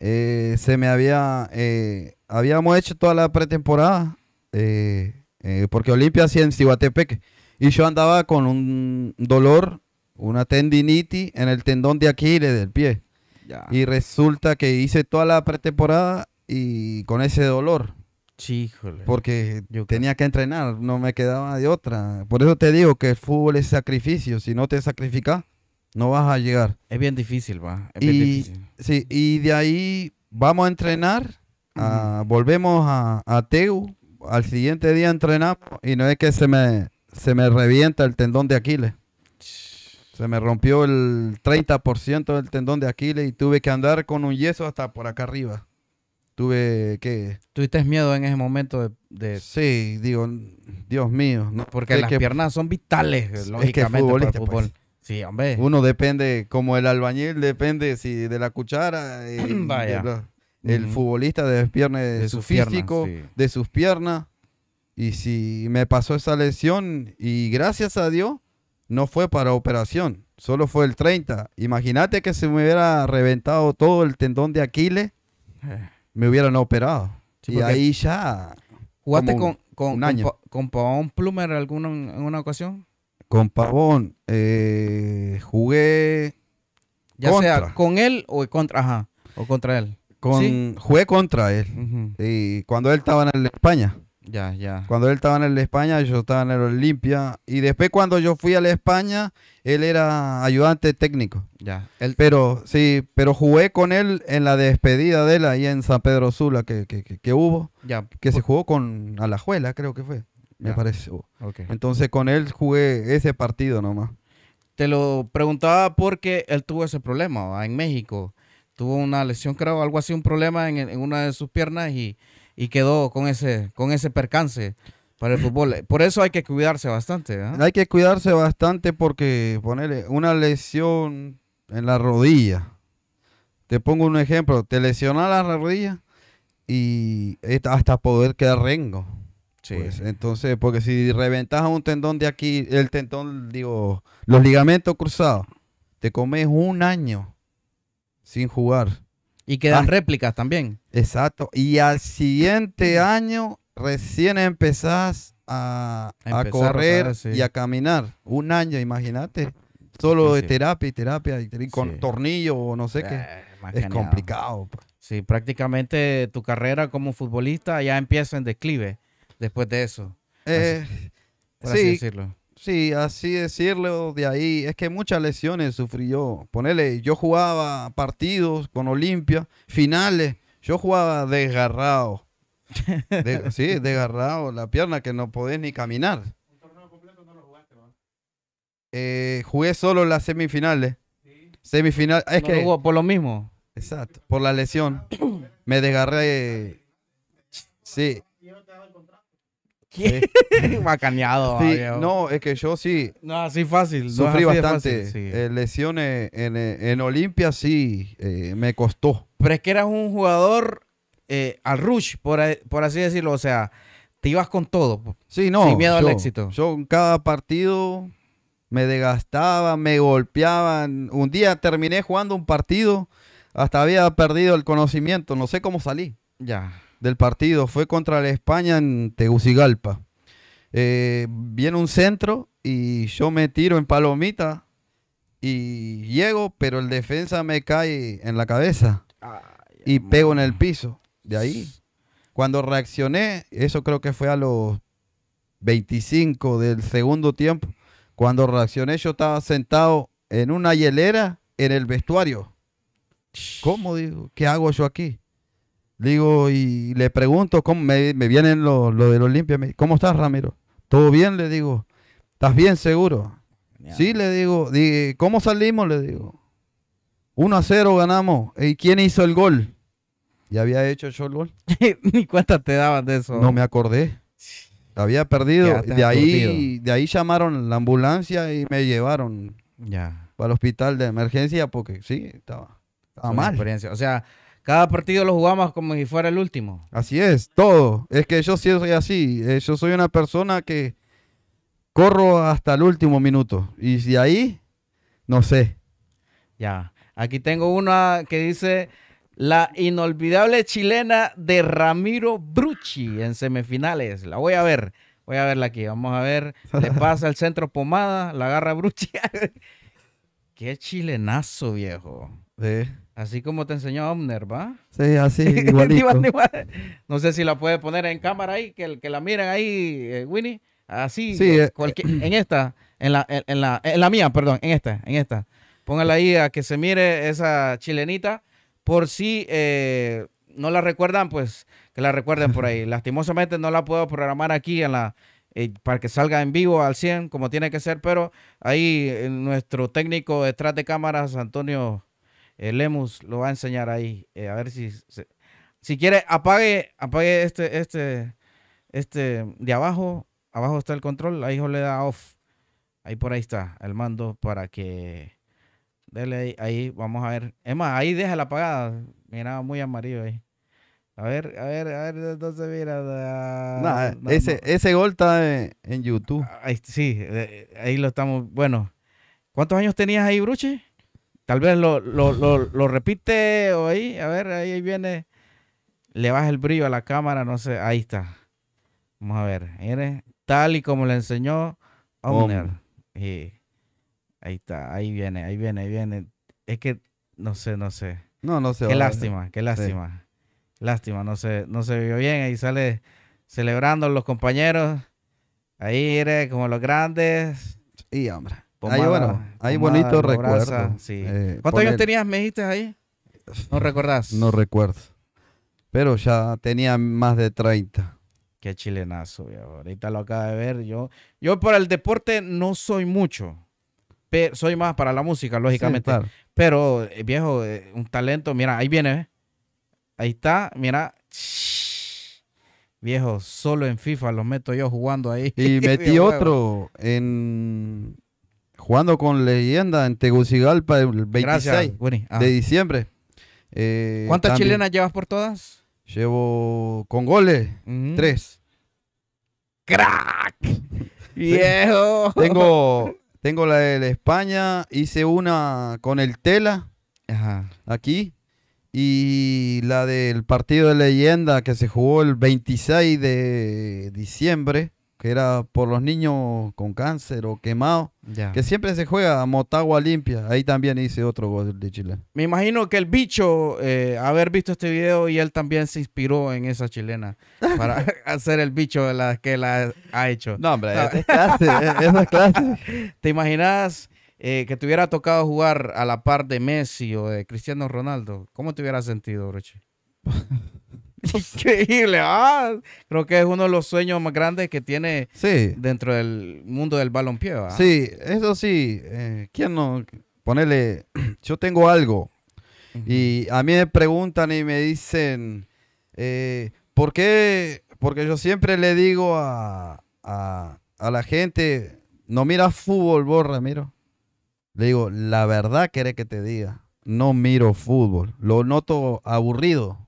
se me había, habíamos hecho toda la pretemporada, porque Olimpia hacía en Cihuatepeque. Y yo andaba con un dolor una tendinitis en el tendón de Aquiles del pie. Y resulta que hice toda la pretemporada y con ese dolor. Porque yo tenía que entrenar, no me quedaba de otra. Por eso te digo que el fútbol es sacrificio. Si no te sacrificas, no vas a llegar. Es bien difícil, va. Es y, bien difícil. Sí, y de ahí vamos a entrenar. volvemos a, a Teu. Al siguiente día entrenamos y no es que se me, se me revienta el tendón de Aquiles. Se me rompió el 30% del tendón de Aquiles y tuve que andar con un yeso hasta por acá arriba. Tuve que... ¿Tuviste miedo en ese momento de...? Sí, digo, Dios mío. No, Porque las piernas son vitales, lógicamente, el pues. fútbol. Sí, hombre. Uno depende, como el albañil, depende si de la cuchara. Eh, Vaya. el mm. futbolista depende de, de su, físico, de sus piernas. Y si me pasó esa lesión, y gracias a Dios, no fue para operación, solo fue el 30. Imagínate que se me hubiera reventado todo el tendón de Aquiles, eh. me hubieran operado. y ahí ya. ¿Jugaste con, con, un con, Pavón Plumer alguna, en una ocasión? Con Pavón eh, jugué. Ya sea con él o contra, o contra él. Con, Jugué contra él. Y cuando él estaba en España. Ya, ya. Cuando él estaba en el España, yo estaba en el Olimpia. Y después cuando yo fui a la España, él era ayudante técnico. Ya. Pero sí, pero jugué con él en la despedida de él ahí en San Pedro Sula que, hubo. Ya. Que se jugó con Alajuela, creo que fue. Me parece. Okay. Entonces con él jugué ese partido nomás. Te lo preguntaba porque él tuvo ese problema en México. Tuvo una lesión, creo, algo así, un problema en, en una de sus piernas y y quedó con ese, con ese percance para el fútbol. Por eso hay que cuidarse bastante. ¿ah? Hay que cuidarse bastante porque ponerle una lesión en la rodilla. Te pongo un ejemplo, te lesionas la rodilla y hasta poder quedar rengo. Pues, entonces, porque si reventas un tendón de aquí, el tendón, digo, los ligamentos cruzados, te comes un año sin jugar. Y quedan ah. réplicas también. Exacto. Y al siguiente mm. año recién empezás a, correr y a caminar. Un año, imagínate. Solo de terapia y terapia y con tornillo o no sé qué. Eh, es complicado. Pues. Sí, prácticamente tu carrera como futbolista ya empieza en declive después de eso. Eh, decirlo. Sí, así decirlo de ahí. Es que muchas lesiones sufrí yo. Ponele, yo jugaba partidos con Olimpia, finales. Yo jugaba desgarrado. sí, desgarrado. La pierna que no podés ni caminar. ¿Un torneo completo no lo jugaste, eh, jugué solo las semifinales. ¿Sí? Es que. por lo mismo. Exacto, por la lesión. Me desgarré. Sí, ¿Qué? Macaneado. Ah, no, es que yo sí. No, así fácil. Sufrí bastante. Eh, lesiones en, eh, en Olimpia sí eh, me costó. Pero es que eras un jugador al rush, por, así decirlo. O sea, te ibas con todo. Sí, no. Sin miedo al éxito. Yo en cada partido me desgastaba, me golpeaban. Un día terminé jugando un partido, hasta había perdido el conocimiento. No sé cómo salí. Ya del partido fue contra la España en Tegucigalpa. Eh, viene un centro y yo me tiro en palomita y llego, pero el defensa me cae en la cabeza y pego en el piso. De ahí, cuando reaccioné, eso creo que fue a los 25 del segundo tiempo, cuando reaccioné yo estaba sentado en una hielera en el vestuario. ¿Cómo digo? ¿Qué hago yo aquí? digo, y le pregunto, ¿cómo me, vienen lo, de los limpios? ¿Cómo estás, Ramiro? ¿Todo bien? Le digo, ¿estás bien seguro? Sí, le digo, ¿cómo salimos? Le digo, 1 a 0 ganamos. ¿Y quién hizo el gol? ¿Ya había hecho yo el gol? Ni cuántas te daban de eso. No me acordé. Había perdido. De ahí, de ahí llamaron la ambulancia y me llevaron ya. hospital de emergencia porque sí, estaba, estaba mal. O sea, cada partido lo jugamos como si fuera el último. Así es, todo. Es que yo sí soy así. Eh, yo soy una persona que corro hasta el último minuto. Y si ahí, no sé. Ya. Aquí tengo una que dice la inolvidable chilena de Ramiro Brucci en semifinales. La voy a ver. Voy a verla aquí. Vamos a ver. Le pasa el centro pomada, la agarra Brucci. Qué chilenazo, viejo. Así como te enseñó Omner, ¿va? Sí, así, igualito. no sé si la puede poner en cámara ahí, que, que la miren ahí, eh, Winnie. Así, sí, eh, eh. en esta, en la, en, la, en la mía, perdón, en esta, en esta. Póngala ahí a que se mire esa chilenita. Por si no la recuerdan, pues que la recuerden por ahí. Lastimosamente no la puedo programar aquí en la, para que salga en vivo al 100 como tiene que ser, pero ahí nuestro técnico detrás de cámaras, Antonio eh, Lemus lo va a enseñar ahí. Eh, a ver si. si quiere, apague, apague este, este, este de abajo. Abajo está el control. Ahí le da off. Ahí por ahí está el mando para que. Dele ahí, ahí, vamos a ver. Es más, ahí deja la apagada. Mira, muy amarillo ahí. A ver, a ver, a ver, entonces mira. ese, gol está en, en YouTube. Ahí, sí, eh, ahí lo estamos. Bueno, ¿cuántos años tenías ahí, Bruche? Tal vez lo, repite o ahí, a ver, ahí viene. Le baja el brillo a la cámara, no sé, ahí está. Vamos a ver, mire, tal y como le enseñó a Y ahí está, ahí viene, ahí viene, ahí viene. Es que, no sé, no sé. No, no sé. Qué lástima, qué lástima. Lástima, no se, no se vio bien. Ahí sale celebrando los compañeros. Ahí, mire, como los grandes. Y, hombre. Ahí bueno, hay bonitos recuerdos. Eh, ¿Cuántos años tenías, me dijiste ahí? ¿No recordás? No recuerdo. Pero ya tenía más de 30. Qué chilenazo, Ahorita lo acaba de ver. Yo, yo para el deporte no soy mucho. Pero soy más para la música, lógicamente. Pero, eh, viejo, eh, un talento. Mira, ahí viene. Ahí está. Mira. Viejo, solo en FIFA lo meto yo jugando ahí. Y metí otro en jugando con leyenda en Tegucigalpa el 26 de diciembre. Eh, ¿Cuántas chilenas llevas por todas? Llevo con goles, mm. tres. ¡Crack! ¡Viejo! Tengo, tengo la de España, hice una con el Tela, aquí, y la del partido de leyenda que se jugó el 26 de diciembre que era por los niños con cáncer o quemados, que siempre se juega a Motagua Limpia. Ahí también hice otro gol de Chile. Me imagino que el bicho, eh, haber visto este video y él también se inspiró en esa chilena para hacer el bicho de la que la ha hecho. No, hombre, ah. es clase, clase. ¿Te imaginas eh, que te hubiera tocado jugar a la par de Messi o de Cristiano Ronaldo? ¿Cómo te hubiera sentido, Broche? Increíble. Ah, creo que es uno de los sueños más grandes que tiene dentro del mundo del balompié. Sí, eso sí. Eh, ¿Quién no? Ponele, yo tengo algo. Y a mí me preguntan y me dicen, eh, ¿por qué? Porque yo siempre le digo a, la gente, no mira fútbol Borra, Ramiro. Le digo, la verdad querés que te diga, no miro fútbol. Lo noto aburrido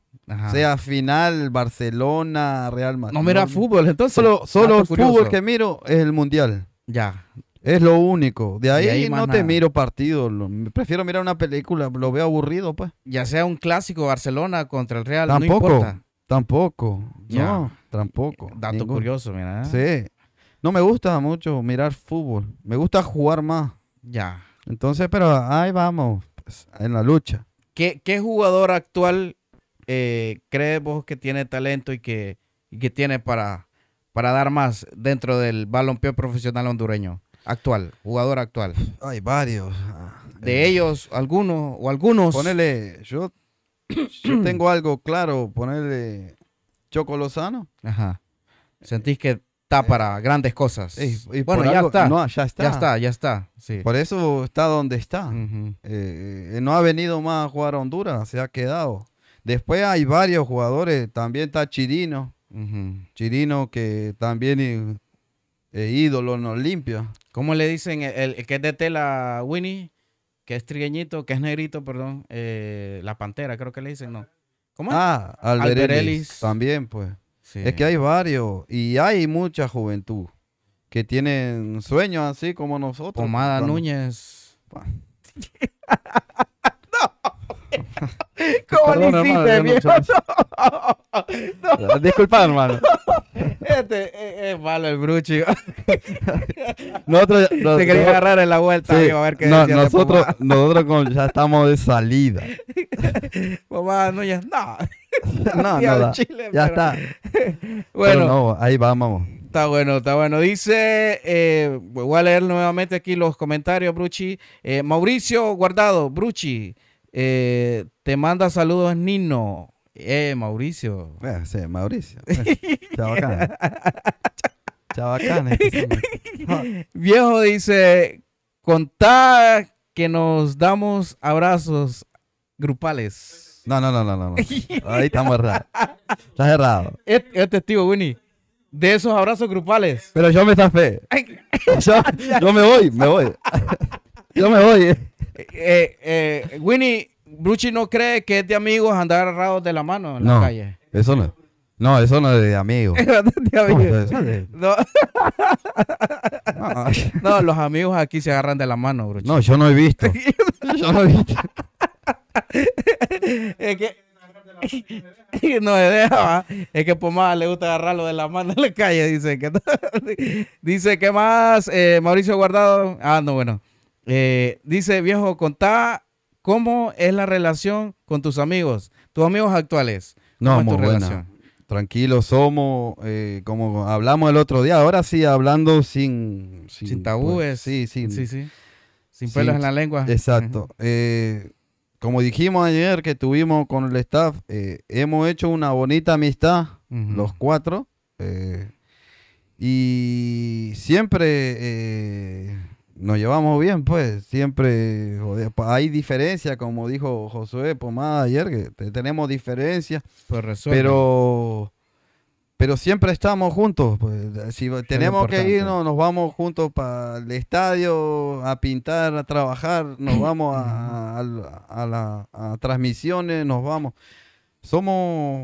sea, final, Barcelona, Real Madrid. No mira fútbol, entonces. Solo, solo el fútbol que miro es el mundial. Ya. Es lo único. De ahí, no te miro partidos. Prefiero mirar una película. Lo veo aburrido, pues. Ya sea un clásico Barcelona contra el Real. Tampoco. No importa. Tampoco. Ya. No, tampoco. Dato curioso, mira. ¿eh? Sí. No me gusta mucho mirar fútbol. Me gusta jugar más. Ya. Entonces, pero ahí vamos. Pues, en la lucha. ¿Qué, ¿Qué jugador actual eh, crees vos que tiene talento y que, tiene para, para dar más dentro del balompié profesional hondureño actual, jugador actual? Hay varios. Ah, De eh. ellos, algunos o algunos. Ponele, yo, tengo algo claro, ponele Choco Lozano. Ajá. Sentís que está eh, para grandes cosas. y bueno, ya está. ya está. Ya está, Sí. Por eso está donde está. Eh, no ha venido más a jugar a Honduras, se ha quedado. Después hay varios jugadores, también está Chirino, Chirino que también es ídolo en Olimpia. ¿Cómo le dicen el, que es de tela Winnie? Que es trigueñito, que es negrito, perdón. Eh, la pantera, creo que le dicen, ¿no? ¿Cómo Ah, Alberelis. También, pues. Es que hay varios y hay mucha juventud que tienen sueños así como nosotros. Pomada Núñez. no. ¿Cómo lo hiciste, viejo? No, Disculpad, hermano. Este eh, es, malo el bruchi. nosotros, Te quería agarrar en la vuelta, a ver qué no, Nosotros, nosotros ya estamos de salida. no. No, no, ya está. Bueno, no, ahí vamos. Está bueno, está bueno. Dice, eh, voy a leer nuevamente aquí los comentarios, Bruchi. Eh, Mauricio Guardado, Bruchi. Eh, te manda saludos Nino. Eh, Mauricio. Eh, sí, Mauricio. Chabacana. chavacán. Viejo dice, contá que nos damos abrazos grupales. No, no, no, no, no. Ahí estamos errados. Estás errado. Es, testigo, Winnie de esos abrazos grupales. Pero yo me estafé. Yo, yo me voy, me voy. Yo me voy. eh eh, eh, Winnie, Bruchi no cree que es de amigos andar agarrados de la mano en la calle. Eso no. No, eso no es de amigos. No, los amigos aquí se agarran de la mano, No, yo no he visto. yo no he visto. es que no deja, es que más le gusta agarrarlo de la mano en la calle, dice que dice que más eh, Mauricio Guardado, ah no bueno eh, dice, viejo, contá cómo es la relación con tus amigos, tus amigos actuales. No, muy buena. Tranquilos somos, eh, como hablamos el otro día, ahora sí hablando sin... Sin, pues, tabúes. sí, sí, sí. Sin pelos en la lengua. Exacto. Eh, como dijimos ayer que tuvimos con el staff, hemos hecho una bonita amistad, los cuatro. y siempre nos llevamos bien, pues siempre hay diferencias, como dijo Josué Pomada ayer, que tenemos diferencias, pues pero pero siempre estamos juntos. Pues, si tenemos que irnos, nos vamos juntos para el estadio a pintar, a trabajar, nos vamos a, las transmisiones, nos vamos. Somos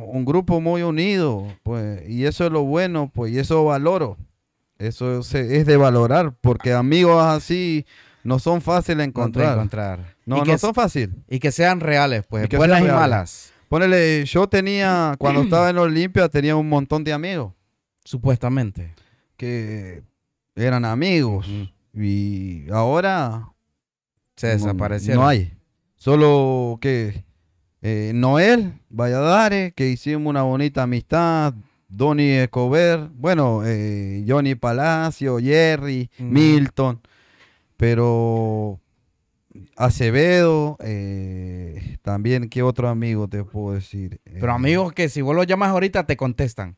un grupo muy unido, pues, y eso es lo bueno, pues, y eso valoro. Eso es de valorar, porque amigos así no son fáciles de encontrar. No, no, son fáciles. Y que sean reales, pues, buenas y malas. Ponele, yo tenía, cuando estaba en Olimpia, tenía un montón de amigos. Supuestamente. Que eran amigos. Y ahora... Se desaparecieron. No, hay. Solo que eh, Noel Valladares, que hicimos una bonita amistad, Donny Escobar, bueno, eh, Johnny Palacio, Jerry, Milton, pero Acevedo, eh, también, ¿qué otro amigo te puedo decir? Pero eh, amigos que si vos lo llamas ahorita te contestan.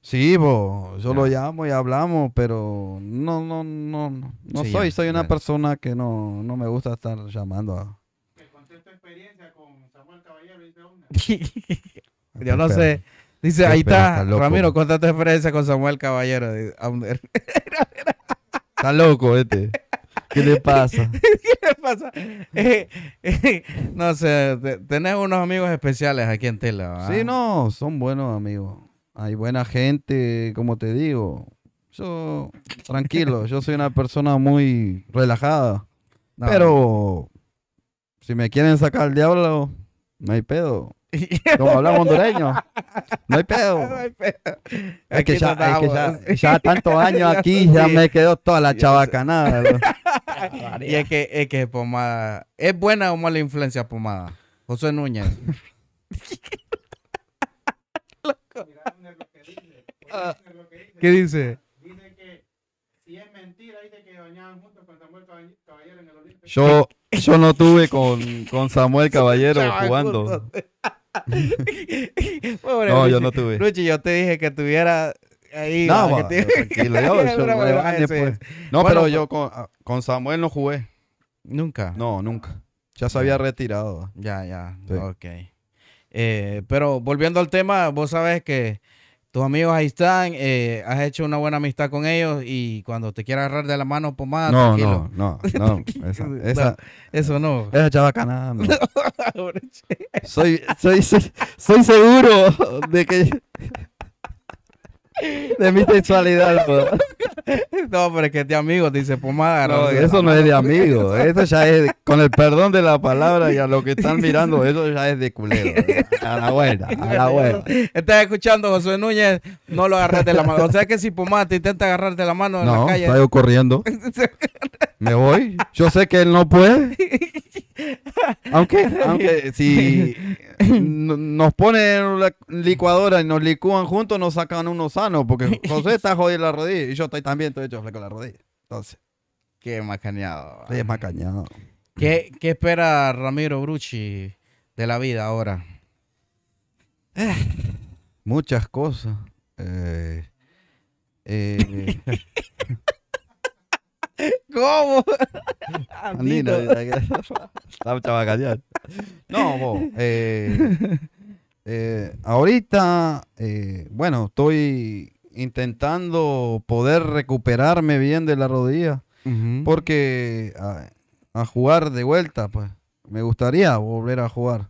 Sí, yo lo llamo y hablamos, pero no, no, no, no, soy, soy una persona que no, me gusta estar llamando a... experiencia con Samuel Caballero y yo no sé, Dice, ahí está, Ramiro, contate tu experiencia con Samuel Caballero. está loco este. ¿Qué le pasa? ¿Qué le pasa? Eh, eh, no sé, tenés unos amigos especiales aquí en Tela. Sí, no, son buenos amigos. Hay buena gente, como te digo. Yo, tranquilo, yo soy una persona muy relajada. pero, si me quieren sacar el diablo, no hay pedo. Como hablamos hondureños No hay pedo. hay Es que, ya, es que ya, ya, tantos años aquí ya me quedó toda la chavacanada. y es que, es que pomada. ¿Es buena o mala influencia pomada? José Núñez. Loco. ¿Qué dice? Dice que si es mentira, dice que bañaban juntos con Samuel Caballero en el Olímpico. Yo, yo no tuve con, con Samuel Caballero jugando no, yo no tuve. Luchi, yo te dije que tuviera ahí. No, pero pues, yo ah, con, Samuel no jugué. ¿Nunca? No, nunca. Ya se había retirado. Ya, ya. Ok. Eh, pero volviendo al tema, vos sabes que tus amigos ahí están, eh, has hecho una buena amistad con ellos y cuando te quieras agarrar de la mano pomada, pues, no, tranquilo. No, no, no, no, Eso no. Esa chavacana, soy seguro de que... de mi sexualidad. No, pero es que es de amigo, dice pomada. Pues eso no es de amigo. Eso ya es, con el perdón de la palabra y a lo que están mirando, eso ya es de culero. A la buena, a la buena. Estás escuchando, José Núñez, no lo agarres de la mano. O sea que si pomada pues te intenta agarrarte la mano en la calle. No, corriendo. Me voy. Yo sé que él no puede. Aunque, si nos ponen la licuadora y nos licúan juntos, nos sacan uno sano, porque José está jodido la rodilla y yo estoy también, estoy hecho con la rodilla. Entonces, qué macaneado. Qué ¿Qué, ¿Qué espera Ramiro Brucci de la vida ahora? muchas cosas. Eh, eh, ¿Cómo? Ah, Andino. Estaba No, vos. Eh, eh, ahorita, eh, bueno, estoy intentando poder recuperarme bien de la rodilla. Porque a, jugar de vuelta, pues, me gustaría volver a jugar.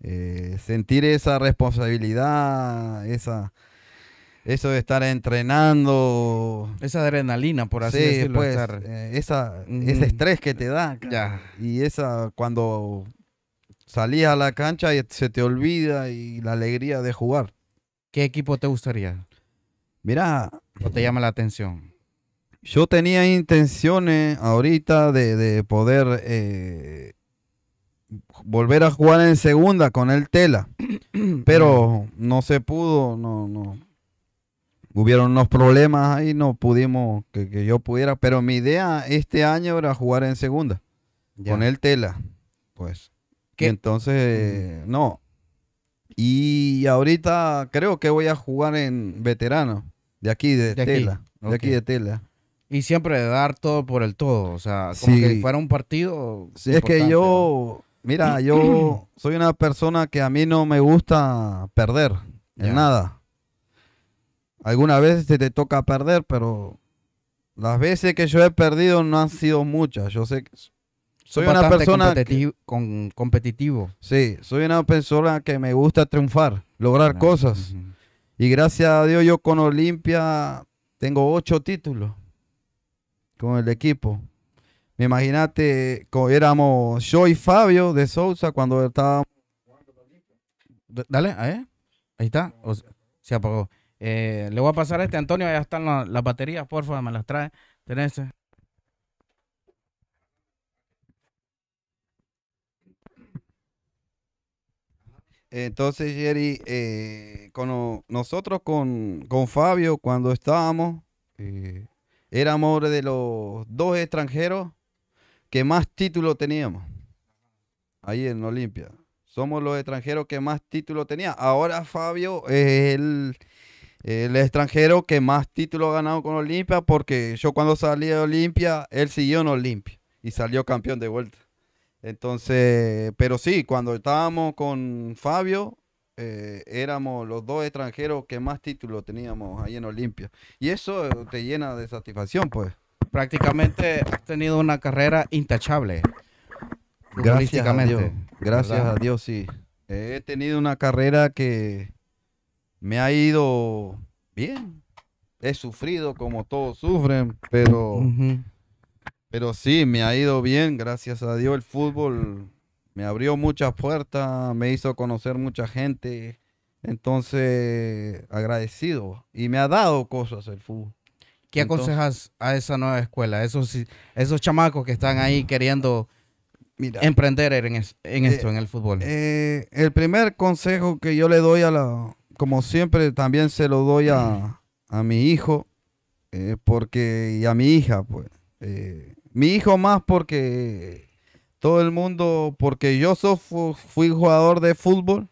sentir esa responsabilidad, esa eso de estar entrenando. Esa adrenalina, por así decirlo. Pues, eh, esa, mm, Ese estrés que te da. Ya. Y esa, cuando salías a la cancha y se te olvida y la alegría de jugar. ¿Qué equipo te gustaría? Mira. no te llama la atención? Yo tenía intenciones ahorita de, de poder eh, volver a jugar en segunda con el Tela, pero no se pudo, no, no, hubieron unos problemas ahí, no pudimos que, yo pudiera, pero mi idea este año era jugar en segunda, con el Tela, pues. entonces, mm. no. Y ahorita creo que voy a jugar en veterano, de aquí, de, Tela, de aquí de Tela. Y siempre dar todo por el todo, o sea, como que fuera un partido. es que yo, mira, yo soy una persona que a mí no me gusta perder en nada. Algunas veces se te toca perder, pero las veces que yo he perdido no han sido muchas. Yo sé que soy una persona con, competitivo. Sí, soy una persona que me gusta triunfar, lograr cosas. Y gracias a Dios yo con Olimpia tengo ocho títulos con el equipo. Me imagínate, éramos yo y Fabio de Sousa cuando estábamos... Dale, ahí está. se apagó. Eh, le voy a pasar a este, Antonio, allá están las baterías, favor, me las trae. ¿Tenés? Entonces, Jerry, eh, con nosotros con, Fabio, cuando estábamos, eh, éramos de los dos extranjeros que más títulos teníamos ahí en Olimpia. Somos los extranjeros que más títulos tenía. Ahora Fabio es el el extranjero que más títulos ha ganado con Olimpia, porque yo cuando salí de Olimpia, él siguió en Olimpia y salió campeón de vuelta. Entonces, pero sí, cuando estábamos con Fabio, eh, éramos los dos extranjeros que más títulos teníamos ahí en Olimpia. Y eso eh, te llena de satisfacción, pues. Prácticamente has tenido una carrera intachable. Gracias a Dios. Gracias a Dios, sí. He tenido una carrera que me ha ido bien. He sufrido como todos sufren, pero, pero sí, me ha ido bien. Gracias a Dios el fútbol me abrió muchas puertas, me hizo conocer mucha gente. Entonces, agradecido. Y me ha dado cosas el fútbol. ¿Qué aconsejas a esa nueva escuela? Esos, esos chamacos que están ahí queriendo emprender en, eh, esto, en el fútbol. Eh, el primer consejo que yo le doy a, la, como siempre, también se lo doy a, mi hijo eh, porque, y a mi hija, pues. Eh, mi hijo más porque todo el mundo, porque yo fui jugador de fútbol,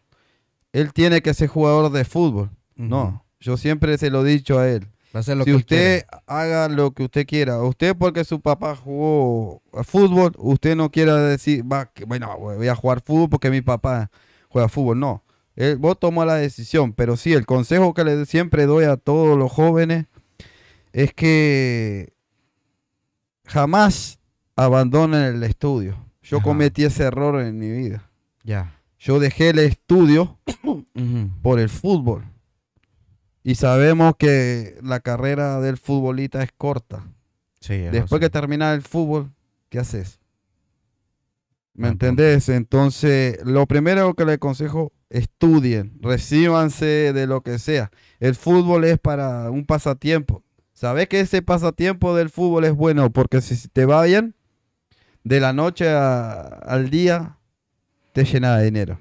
él tiene que ser jugador de fútbol. No, yo siempre se lo he dicho a él. si que usted haga lo que usted quiera, usted porque su papá jugó fútbol, usted no quiera decir, bueno, voy a jugar fútbol porque mi papá juega fútbol. No, el, eh, vos toma la decisión, pero sí, el consejo que le, siempre doy a todos los jóvenes es que jamás abandonen el estudio. Yo cometí ese error en mi vida. Ya. Yo dejé el estudio por el fútbol. Y sabemos que la carrera del futbolista es corta. Sí, Después que termina el fútbol, ¿qué haces? ¿Me entendés? Entonces, lo primero que le aconsejo estudien, recibanse de lo que sea. El fútbol es para un pasatiempo. Sabes que ese pasatiempo del fútbol es bueno porque si te va bien, de la noche al día te llena de dinero.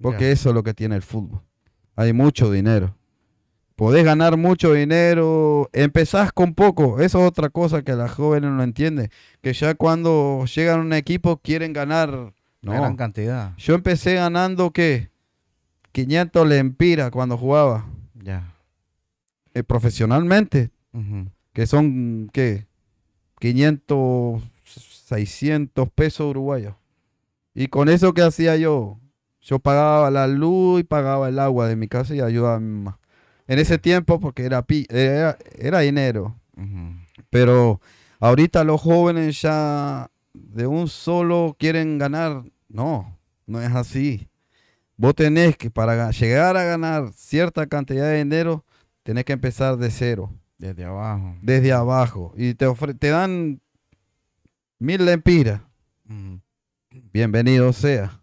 Porque eso es lo que tiene el fútbol. Hay mucho dinero. Podés ganar mucho dinero. Empezás con poco. Eso es otra cosa que las jóvenes no entienden. Que ya cuando llegan a un equipo quieren ganar. No. Gran cantidad. Yo empecé ganando, ¿qué? 500 lempiras cuando jugaba. Ya. Eh, profesionalmente, que son, ¿qué? 500, 600 pesos uruguayos. Y con eso que hacía yo, yo pagaba la luz y pagaba el agua de mi casa y ayudaba a mi mamá. En ese tiempo, porque era, era, dinero. Pero ahorita los jóvenes ya de un solo quieren ganar. No, no es así. Vos tenés que, para llegar a ganar cierta cantidad de dinero, tenés que empezar de cero. Desde abajo. Desde abajo. Y te, te dan mil lempiras. Bienvenido sea.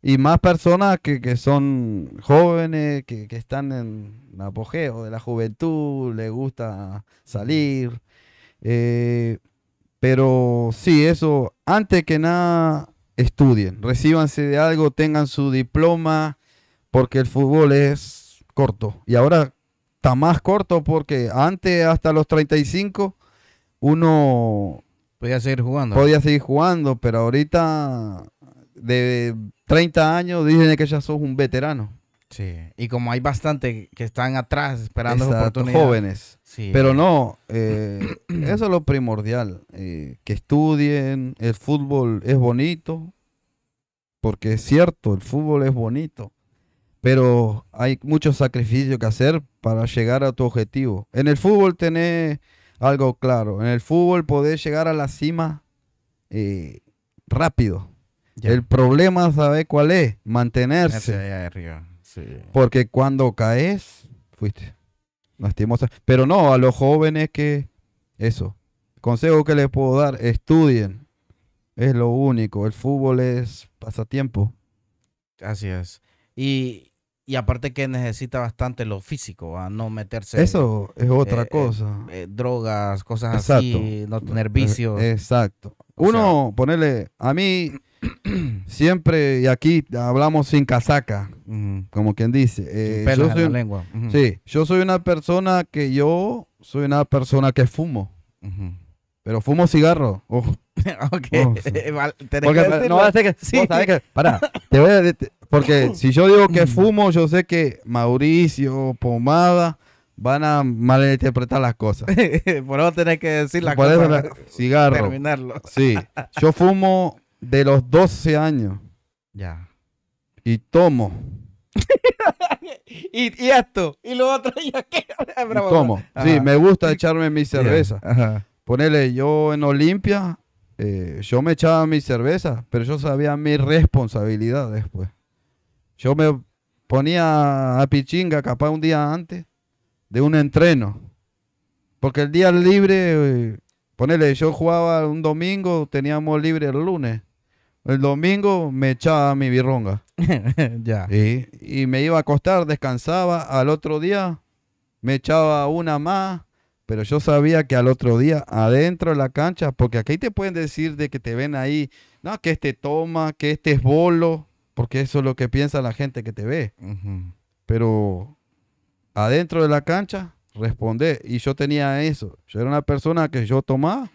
Y más personas que, son jóvenes, que, están en apogeo de la juventud, les gusta salir. Eh, pero sí, eso, antes que nada, estudien, recíbanse de algo, tengan su diploma, porque el fútbol es corto. Y ahora está más corto porque antes, hasta los 35, uno... Podía seguir jugando. Podía seguir jugando, pero ahorita de 30 años dicen que ya sos un veterano. Sí, y como hay bastante que están atrás esperando Exacto, oportunidades. jóvenes. Pero no, eh, eso es lo primordial. Eh, que estudien, el fútbol es bonito, porque es cierto, el fútbol es bonito, pero hay mucho sacrificio que hacer para llegar a tu objetivo. En el fútbol tenés algo claro, en el fútbol podés llegar a la cima eh, rápido. El problema, ¿sabes cuál es? Mantenerse. Porque cuando caes, fuiste. Lastimosa. Pero no, a los jóvenes que. Eso. Consejo que les puedo dar: estudien. Es lo único. El fútbol es pasatiempo. Así es. Y, aparte que necesita bastante lo físico, a ¿ah? no meterse. Eso es otra eh, eh, cosa. Eh, drogas, cosas así, no tener vicios. Exacto. Uno, ponerle, a mí siempre, y aquí hablamos sin casaca, como quien dice. Eh, en la lengua. Sí, yo soy una persona que yo soy una persona que fumo. Pero fumo cigarro. porque, porque si yo digo que fumo, yo sé que Mauricio, Pomada, van a malinterpretar las cosas. Por eso tenés que decir la Terminarlo. Sí. Yo fumo de los 12 años. Ya. Y tomo. y, esto, y lo otro, y tomo. Sí, me gusta echarme mi cerveza. Ponele, yo en Olimpia, eh, yo me echaba mi cerveza, pero yo sabía mi responsabilidad después. Yo me ponía a pichinga capaz un día antes de un entreno. Porque el día libre, eh, ponele, yo jugaba un domingo, teníamos libre el lunes. El domingo me echaba mi birronga. ya. Y, me iba a acostar, descansaba. Al otro día me echaba una más. Pero yo sabía que al otro día, adentro de la cancha, porque aquí te pueden decir de que te ven ahí, no, que este toma, que este es bolo, porque eso es lo que piensa la gente que te ve. Pero adentro de la cancha, responde. Y yo tenía eso. Yo era una persona que yo tomaba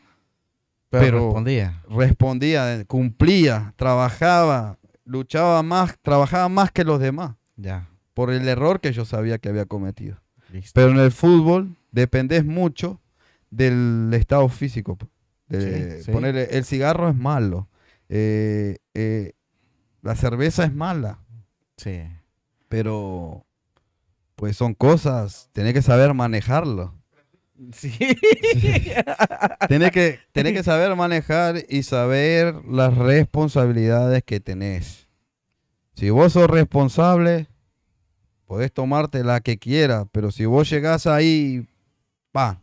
pero, respondía. Respondía, cumplía, trabajaba, luchaba más, trabajaba más que los demás. Ya. Por el error que yo sabía que había cometido. Pero en el fútbol dependés mucho del estado físico. el cigarro es malo. Eh, eh, la cerveza es mala. Sí. Pero, pues son cosas, tenés que saber manejarlo. Sí. tenés, que, que saber manejar y saber las responsabilidades que tenés. Si vos sos responsable, podés tomarte la que quieras, pero si vos llegás ahí, Va,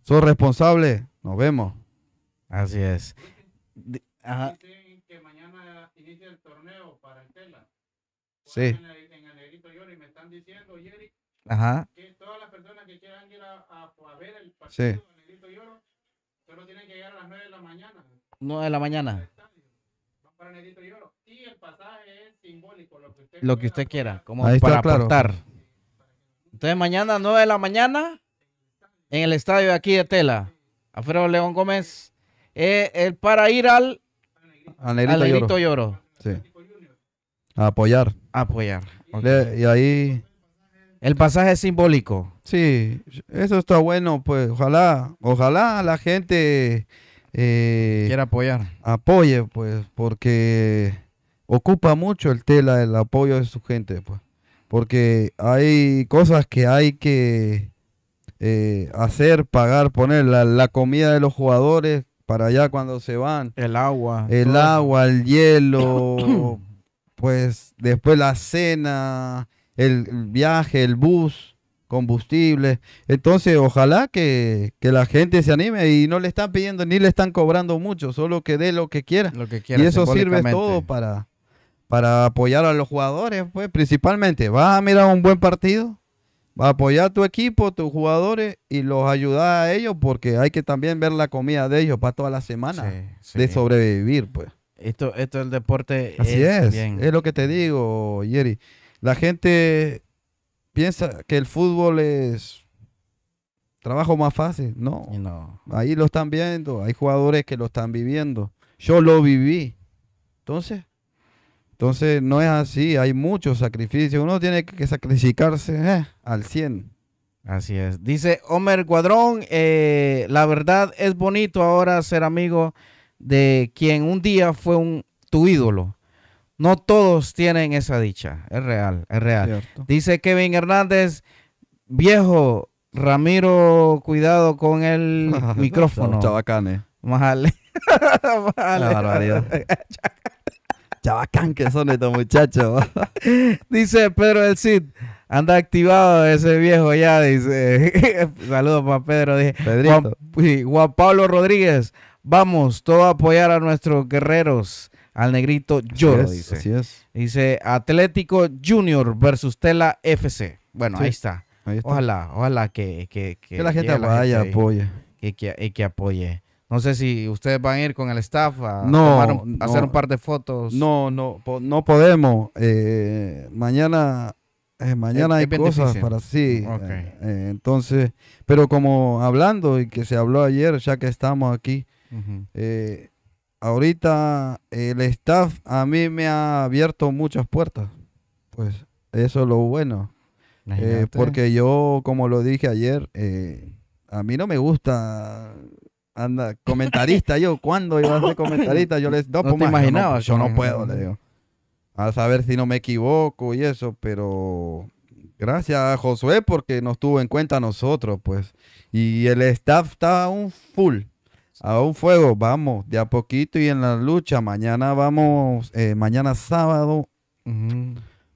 sos responsable, nos vemos. Así es. que mañana inicia el torneo para el Tela. Sí. En me están diciendo, Ajá ver el partido sí. Negrito y Oro, solo tienen que llegar a las 9 de la mañana. 9 de la mañana. Van para Negrito y Oro. Y el pasaje es simbólico, lo que usted, lo que usted quiera, como Ahí para está, aportar. Entonces mañana 9 de la mañana en el estadio de aquí de Tela, Alfredo León Gómez, eh, eh, para ir al, A Negrito, al Negrito y Oro. Y Oro. Sí. A apoyar. A apoyar. Okay. Le, y ahí el pasaje es simbólico. Sí, eso está bueno, pues ojalá, ojalá la gente eh, quiera apoyar. Apoye, pues, porque ocupa mucho el tela el apoyo de su gente, pues. Porque hay cosas que hay que eh, hacer, pagar, poner la, comida de los jugadores para allá cuando se van. El agua. El agua, el hielo, pues después la cena el viaje, el bus, combustible. Entonces, ojalá que, la gente se anime y no le están pidiendo ni le están cobrando mucho, solo que dé lo que quiera. Lo que quiera y eso sirve todo para, para apoyar a los jugadores, pues principalmente. Vas a mirar un buen partido, va a apoyar a tu equipo, tus jugadores y los ayuda a ellos porque hay que también ver la comida de ellos para toda la semana de sobrevivir, pues. Esto, esto el deporte. Así es, es lo que te digo, Jerry. La gente piensa que el fútbol es trabajo más fácil, no. no. Ahí lo están viendo, hay jugadores que lo están viviendo. Yo lo viví. Entonces, entonces no es así, hay muchos sacrificios. Uno tiene que sacrificarse eh, al 100. Así es. Dice Homer Cuadrón, eh, la verdad es bonito ahora ser amigo de quien un día fue un, tu ídolo. No todos tienen esa dicha. Es real, es real. Dice Kevin Hernández, viejo Ramiro, cuidado con el micrófono. Chavacane. Majale. Majale. La barbaridad. Chabacán que son estos muchachos. dice Pedro el Cid. Anda activado ese viejo ya, dice. Saludos para Pedro. Dije, Juan, Pablo Rodríguez. Vamos, todo a apoyar a nuestros guerreros al negrito Jordan. dice. Así es. Dice Atlético Junior versus Tela FC. Bueno, ahí, está. Ojalá, ojalá que, que, que, la gente vaya, apoye. Y que, que apoye. No sé si ustedes van a ir con el staff a, hacer un par de fotos. No, no, no podemos. Eh, mañana, eh, mañana hay cosas para sí. Eh, entonces, pero como hablando y que se habló ayer, ya que estamos aquí, ahorita el staff a mí me ha abierto muchas puertas. Pues eso es lo bueno. Eh, porque yo, como lo dije ayer, eh, a mí no me gusta anda comentarista. yo, cuando iba a ser comentarista? Yo les no, no pues, te imaginaba. Yo no, puedo, le digo. A saber si no me equivoco y eso, pero gracias a Josué porque nos tuvo en cuenta a nosotros, pues. Y el staff está un full a un fuego, vamos, de a poquito y en la lucha. Mañana vamos, eh, mañana sábado.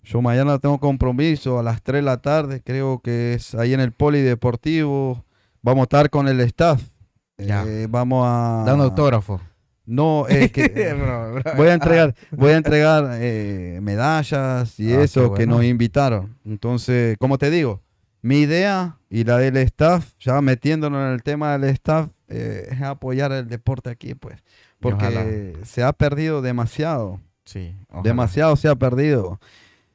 Yo mañana tengo compromiso a las 3 de la tarde, creo que es ahí en el Polideportivo. Vamos a estar con el staff. Ya. Eh, vamos a... dando un autógrafo. No, es que voy a entregar, voy a entregar eh, medallas y ah, eso que nos invitaron. Entonces, como te digo, mi idea y la del staff, ya metiéndonos en el tema del staff, eh, es apoyar el deporte aquí, pues. Porque se ha perdido demasiado. Sí. Demasiado se ha perdido.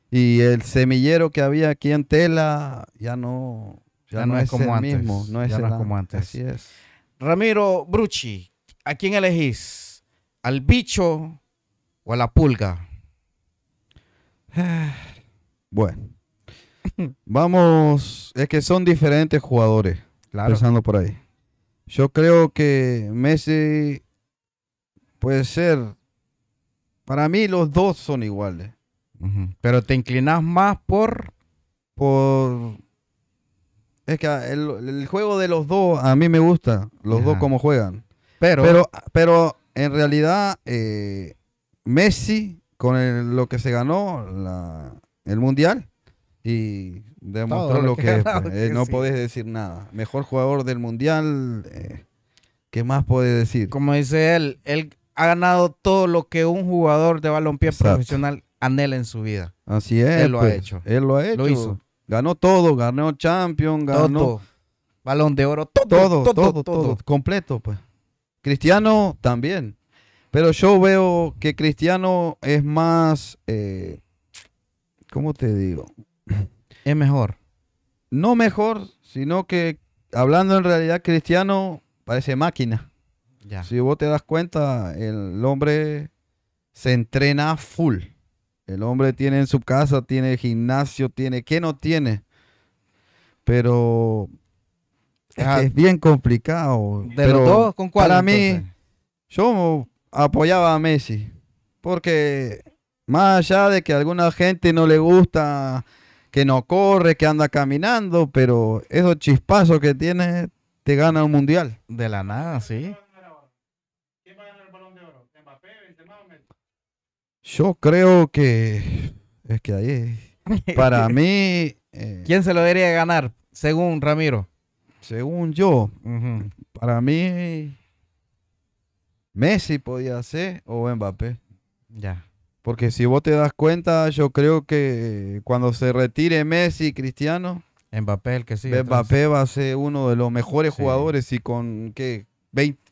Y el semillero que había aquí en Tela ya no, ya, no, es como el antes. mismo. No es, como antes. Así es. Ramiro Bruchi, ¿a quién elegís? ¿Al bicho o a la pulga? Bueno, vamos, es que son diferentes jugadores. Claro. Pensando por ahí. Yo creo que Messi puede ser. Para mí los dos son iguales. Pero te inclinas más por. por. Es que el, juego de los dos a mí me gusta. Los dos como juegan. Pero. Pero, en realidad, eh, Messi, con lo que se ganó el Mundial, y demostró lo, que, pues. eh, no podés decir nada. Mejor jugador del mundial, eh, ¿qué más podés decir? Como dice él, él ha ganado todo lo que un jugador de balompié profesional anhela en su vida. Así es. Él lo ha pues. hecho. Él lo ha hecho. hizo. Ganó todo, ganó Champions, ganó Balón de oro, todo todo, todo, todo, completo, pues. Cristiano también. Pero yo veo que Cristiano es más, eh, ¿cómo te digo? es mejor. No mejor, sino que hablando en realidad cristiano parece máquina. Ya. Si vos te das cuenta, el hombre se entrena full. El hombre tiene en su casa, tiene gimnasio, tiene, que no tiene? Pero es, ah. bien complicado. ¿De pero ¿Con cuál? Para mí, yo apoyaba a Messi. Porque más allá de que a alguna gente no le gusta que no corre, que anda caminando, pero esos chispazos que tiene te gana un mundial. De la nada, sí. va a ganar el balón de oro? Yo creo que es que ahí para mí eh, ¿Quién se lo debería ganar según Ramiro? Según yo, para mí Messi podía ser o Mbappé. Ya. Porque si vos te das cuenta, yo creo que cuando se retire Messi Cristiano, Mbappé el que sigue. Mbappé va a ser uno de los mejores jugadores y con qué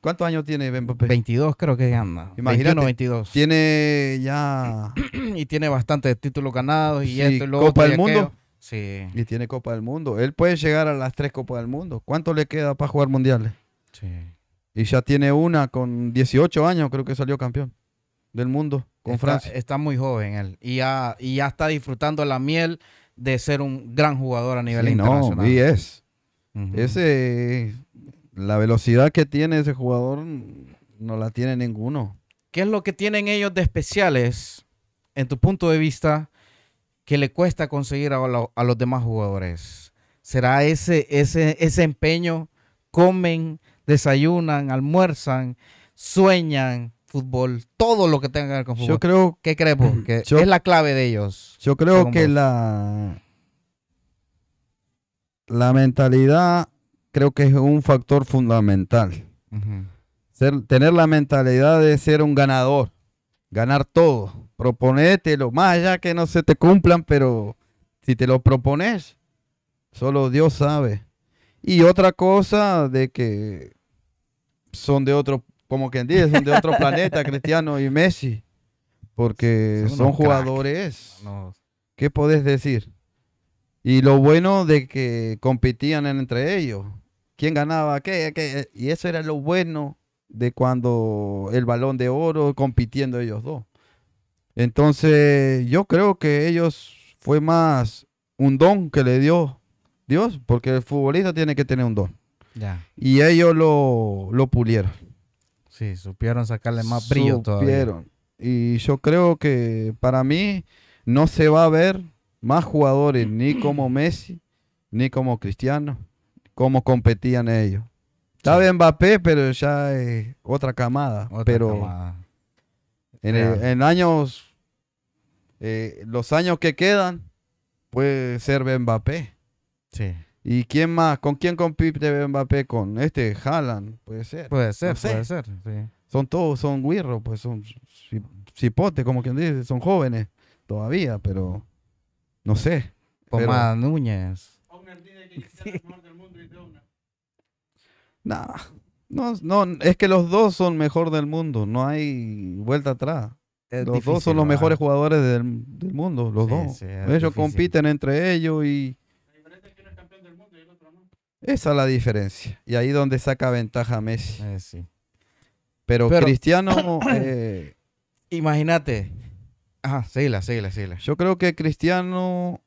¿Cuántos años tiene Mbappé? 22 creo que anda. Imagínate, Tiene ya y tiene bastantes títulos ganados y Copa del Mundo. Sí. Y tiene Copa del Mundo. Él puede llegar a las tres Copas del Mundo. ¿Cuánto le queda para jugar mundiales? Sí. Y ya tiene una con 18 años, creo que salió campeón del mundo con está, Está muy joven él y ya, está disfrutando la miel de ser un gran jugador a nivel sí, internacional. No, y es. Ese, la velocidad que tiene ese jugador no la tiene ninguno. ¿Qué es lo que tienen ellos de especiales, en tu punto de vista, que le cuesta conseguir a, los demás jugadores? ¿Será ese, ese empeño? Comen, desayunan, almuerzan, sueñan, fútbol, todo lo que tenga que ver con fútbol. Yo creo. ¿Qué creemos? Que es la clave de ellos. Yo creo que la. La mentalidad creo que es un factor fundamental. tener la mentalidad de ser un ganador, ganar todo, lo más allá que no se te cumplan, pero si te lo propones, solo Dios sabe. Y otra cosa de que son de otro como quien dice, son de otro planeta, Cristiano y Messi, porque son, jugadores. ¿Qué podés decir? Y lo bueno de que competían entre ellos. ¿Quién ganaba qué, qué? Y eso era lo bueno de cuando el balón de oro compitiendo ellos dos. Entonces, yo creo que ellos fue más un don que le dio Dios, porque el futbolista tiene que tener un don. Y ellos lo pulieron. Sí, supieron sacarle más brillo supieron. todavía. Y yo creo que para mí no se va a ver más jugadores ni como Messi, ni como Cristiano, como competían ellos. Está bien Mbappé, pero ya es otra camada. pero En, años, eh, los años que quedan, puede ser Mbappé. Sí. ¿Y quién más? ¿Con quién compite Mbappé? Con este, Haaland, puede ser. Puede ser, puede ser. Son todos, son guirros, pues son cipotes, como quien dice, son jóvenes todavía, pero no sé. Pomada pues Núñez. no, no, es que los dos son mejor del mundo, no hay vuelta atrás. los dos son los mejores jugadores del, mundo, los dos. ellos compiten entre ellos y esa es la diferencia. Y ahí donde saca ventaja Messi. Eh, pero, Cristiano. Eh, Imagínate. Ajá, sigue. sigla, Yo creo que Cristiano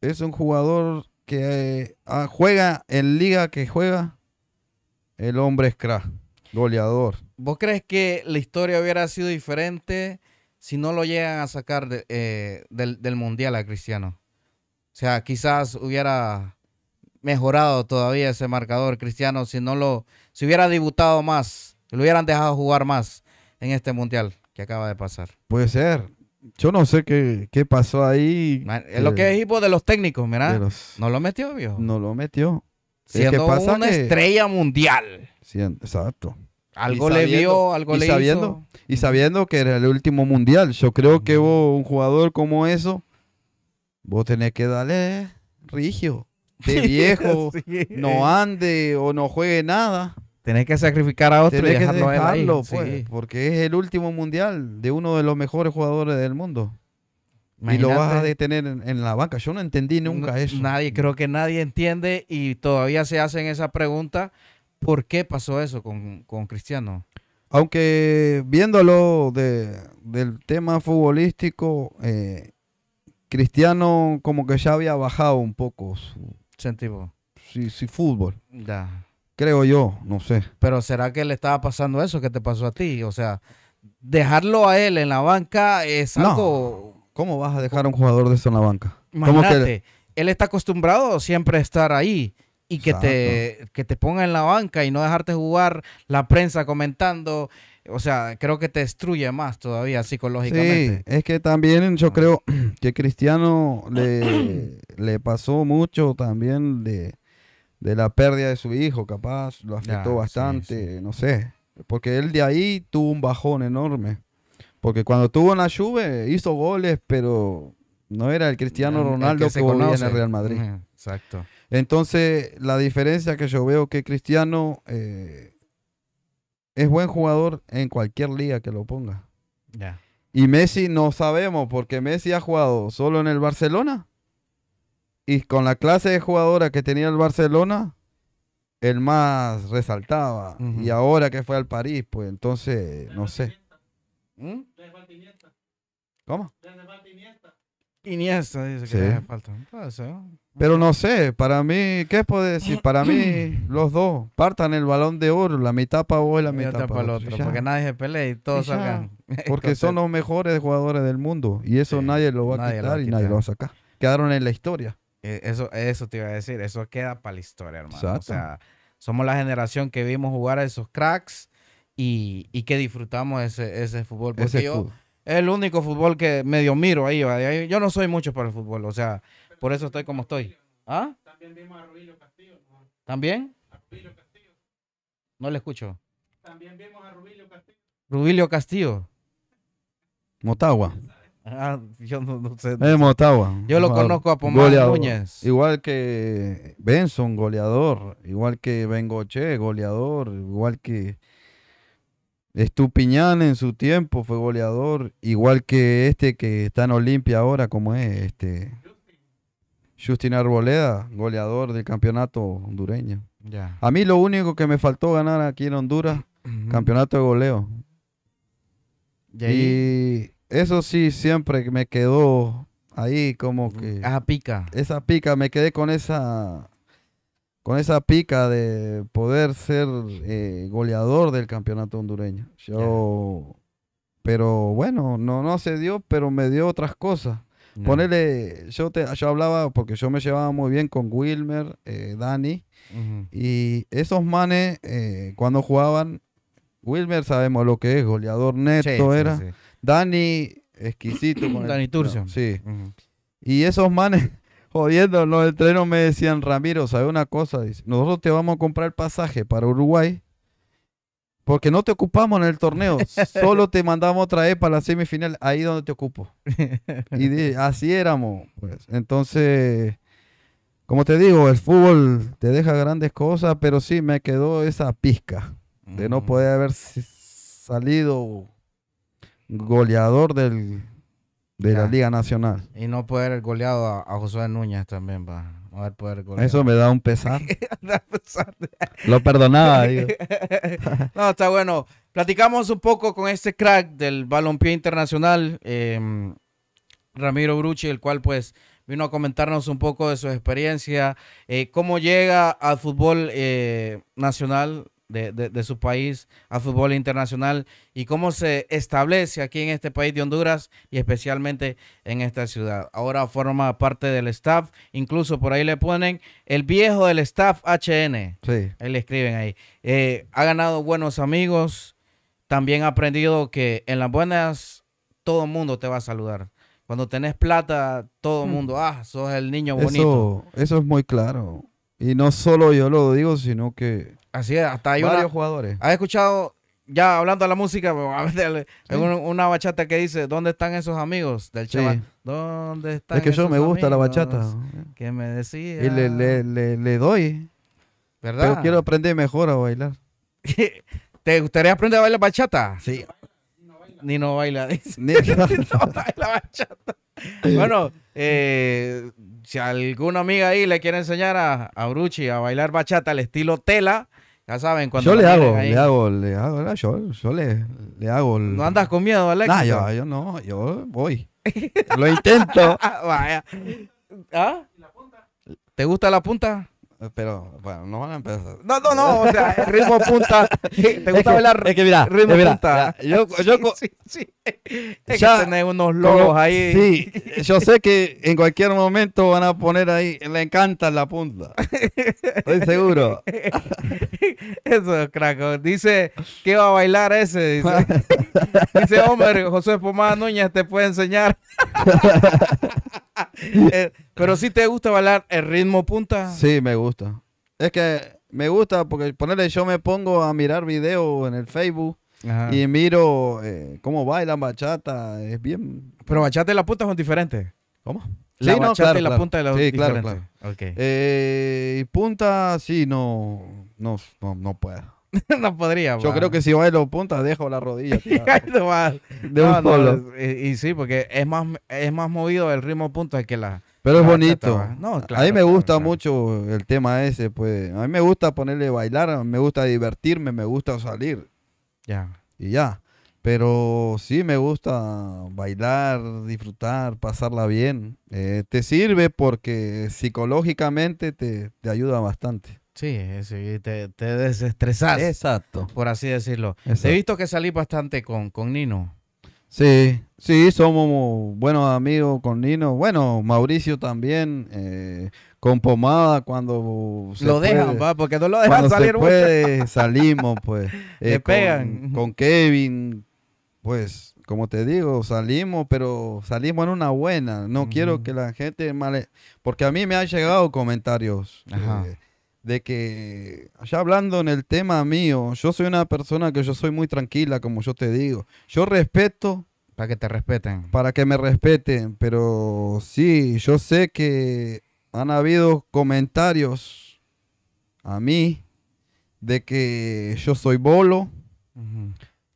es un jugador que eh, ah, juega en liga que juega. El hombre es goleador. ¿Vos crees que la historia hubiera sido diferente si no lo llegan a sacar del, del mundial a Cristiano? O sea, quizás hubiera mejorado todavía ese marcador, Cristiano, si no lo, si hubiera debutado más, lo hubieran dejado jugar más en este mundial que acaba de pasar. Puede ser. Yo no sé qué, qué pasó ahí. Es lo que equipo de los técnicos, mira. No lo metió, viejo. No lo metió. Siendo es una estrella mundial. exacto. Algo le vio, algo le sabiendo, Y sabiendo que era el último mundial. Yo creo que vos, un jugador como eso, vos tenés que darle rigio de viejo, no ande o no juegue nada. Tenés que sacrificar a otro y dejarlo, que pues, porque es el último mundial de uno de los mejores jugadores del mundo. Y lo vas a detener en, la banca. Yo no entendí nunca eso. Nadie, creo que nadie entiende y todavía se hacen esa pregunta. ¿Por qué pasó eso con, Cristiano? Aunque viéndolo de, del tema futbolístico, eh, Cristiano como que ya había bajado un poco su, Sentivo. Sí, sí, fútbol. Ya. Creo yo, no sé. Pero ¿será que le estaba pasando eso que te pasó a ti? O sea, dejarlo a él en la banca es algo... ¿Cómo vas a dejar a un jugador de eso en la banca? Imagínate, él está acostumbrado siempre a estar ahí y que te, que te ponga en la banca y no dejarte jugar la prensa comentando o sea, creo que te destruye más todavía psicológicamente. Sí, es que también yo ah. creo que Cristiano le, pasó mucho también de, la pérdida de su hijo, capaz, lo afectó bastante, no sé, porque él de ahí tuvo un bajón enorme, porque cuando tuvo en la lluvia hizo goles, pero no era el Cristiano Ronaldo que, en el Real Madrid. Exacto. Entonces, la diferencia que yo veo que Cristiano... Eh, es buen jugador en cualquier liga que lo ponga. Ya. Y Messi no sabemos, porque Messi ha jugado solo en el Barcelona. Y con la clase de jugadora que tenía el Barcelona, el más resaltaba. Y ahora que fue al París, pues entonces, no sé. ¿Mm? ¿Cómo? Iniesta dice que le falta. Pero no sé, para mí, ¿qué puedo decir? Para mí, los dos partan el balón de oro, la mitad para vos y la mitad para el otro. Porque nadie se pelea y todos sacan. Porque son los mejores jugadores del mundo y eso nadie lo va a quitar y nadie lo va a sacar. Quedaron en la historia. Eh, eso, eso te iba a decir, eso queda para la historia, hermano. O sea, somos la generación que vimos jugar a esos cracks y, que disfrutamos ese, ese fútbol. Porque yo, es el único fútbol que medio miro ahí. Yo no soy mucho para el fútbol, o sea. Por eso estoy como estoy. ¿Ah? También vimos a Rubilio Castillo. ¿También? Rubilio Castillo. No le escucho. También vimos a Rubilio Castillo. Rubilio Castillo. Motagua. Ah, yo no, sé. es Motagua. Yo lo conozco a Pomar Núñez. Igual que Benson, goleador. Igual que Bengoche, goleador. Igual que Estupiñán en su tiempo fue goleador. Igual que este que está en Olimpia ahora, como es este. Justin Arboleda, goleador del campeonato hondureño. A mí lo único que me faltó ganar aquí en Honduras, campeonato de goleo. ¿Y, eso sí, siempre me quedó ahí como que... Esa pica. Esa pica, me quedé con esa, con esa pica de poder ser eh, goleador del campeonato hondureño. Yo... Pero bueno, no, no se dio, pero me dio otras cosas. Ponele, yo, te, yo hablaba porque yo me llevaba muy bien con Wilmer, eh, Dani, y esos manes eh, cuando jugaban, Wilmer sabemos lo que es, goleador neto era, Dani exquisito. Dani Turcio. sí. Y esos manes jodiendo los entrenos me decían, Ramiro, ¿sabe una cosa? nosotros te vamos a comprar pasaje para Uruguay porque no te ocupamos en el torneo. Solo te mandamos otra vez para la semifinal, ahí donde te ocupo. Y así éramos. Pues. Entonces, como te digo, el fútbol te deja grandes cosas, pero sí me quedó esa pizca de no mm. poder haber salido goleador de la Liga Nacional. Y no poder haber goleado a, José Núñez también, va. Eso me da un pesar. Lo perdonaba, no, está bueno. Platicamos un poco con este crack del balompié internacional, em, Ramiro Bruchi, el cual pues vino a comentarnos un poco de su experiencia, eh, cómo llega al fútbol eh, nacional de, su país a fútbol internacional y cómo se establece aquí en este país de Honduras y especialmente en esta ciudad. Ahora forma parte del staff, incluso por ahí le ponen el viejo del staff HN. Sí. Ahí le escriben ahí. Eh, ha ganado buenos amigos, también ha aprendido que en las buenas todo el mundo te va a saludar. Cuando tenés plata, todo el hmm. mundo, ah, sos el niño bonito. eso es muy claro. Y no solo yo lo digo, sino que Así es, hasta hay varios jugadores. ¿Has escuchado, ya hablando de la música, una, bachata que dice, ¿dónde están esos amigos del chaval? ¿Dónde están Es que yo me gusta la bachata. Que me decía. Y le, doy. ¿Verdad? Pero quiero aprender mejor a bailar. ¿Te gustaría aprender a bailar bachata? Sí. Ni no baila, dice. Ni no baila Bueno, eh, si alguna amiga ahí le quiere enseñar a, a Bruchi a bailar bachata al estilo tela, ya saben, cuando. Yo le hago, le hago, le hago, Yo, yo le, le hago. No andas con miedo, Alex. No, yo, yo no, yo voy. Lo intento. Vaya. ¿Ah? ¿Te gusta la punta? Pero, bueno, no van a empezar. No, no, no, o sea, ritmo punta. ¿Te gusta bailar? Es que mira, ritmo punta. yo, yo, sí, Es que unos logos ahí. Sí, yo sé que en cualquier momento van a poner ahí, le encanta la punta. Estoy seguro. Eso, craco. Dice qué va a bailar ese. Dice, dice hombre, José Pomada Núñez te puede enseñar. Eh, pero si te gusta bailar el ritmo punta. Sí, me gusta. Es que me gusta porque ponerle yo me pongo a mirar videos en el Facebook y miro eh, cómo bailan bachata. Es bien. Pero bachata y la punta son diferentes. ¿Cómo? La bachata y la punta de la eh, punta, sí, no, no, no, no puedo. no podría. Yo creo que si voy los puntas, dejo la rodilla. de un solo. y, sí, porque es más, es más movido el ritmo punta que la. Pero es bonito. a mí me gusta mucho el tema ese, pues. A mí me gusta ponerle bailar, me gusta divertirme, me gusta salir. Ya. Y ya. Pero sí me gusta bailar, disfrutar, pasarla bien. Eh, te sirve porque psicológicamente te, te ayuda bastante. Eh, sí, te, te desestresas. Exacto. Por así decirlo. He visto que salí bastante con, con Nino. Sí, sí, somos buenos amigos con Nino. Bueno, Mauricio también, eh, con Pomada cuando se Lo dejan, va, porque no lo dejan cuando salir. Se puede, salimos, pues. Eh, con, pegan. Con Kevin, pues, como te digo, salimos, pero salimos en una buena. No quiero que la gente male... Porque a mí me han llegado comentarios. Ajá de que, ya hablando en el tema mío, yo soy una persona que yo soy muy tranquila, como yo te digo. Yo respeto. Para que te respeten. Para que me respeten, pero sí, yo sé que han habido comentarios a mí de que yo soy bolo,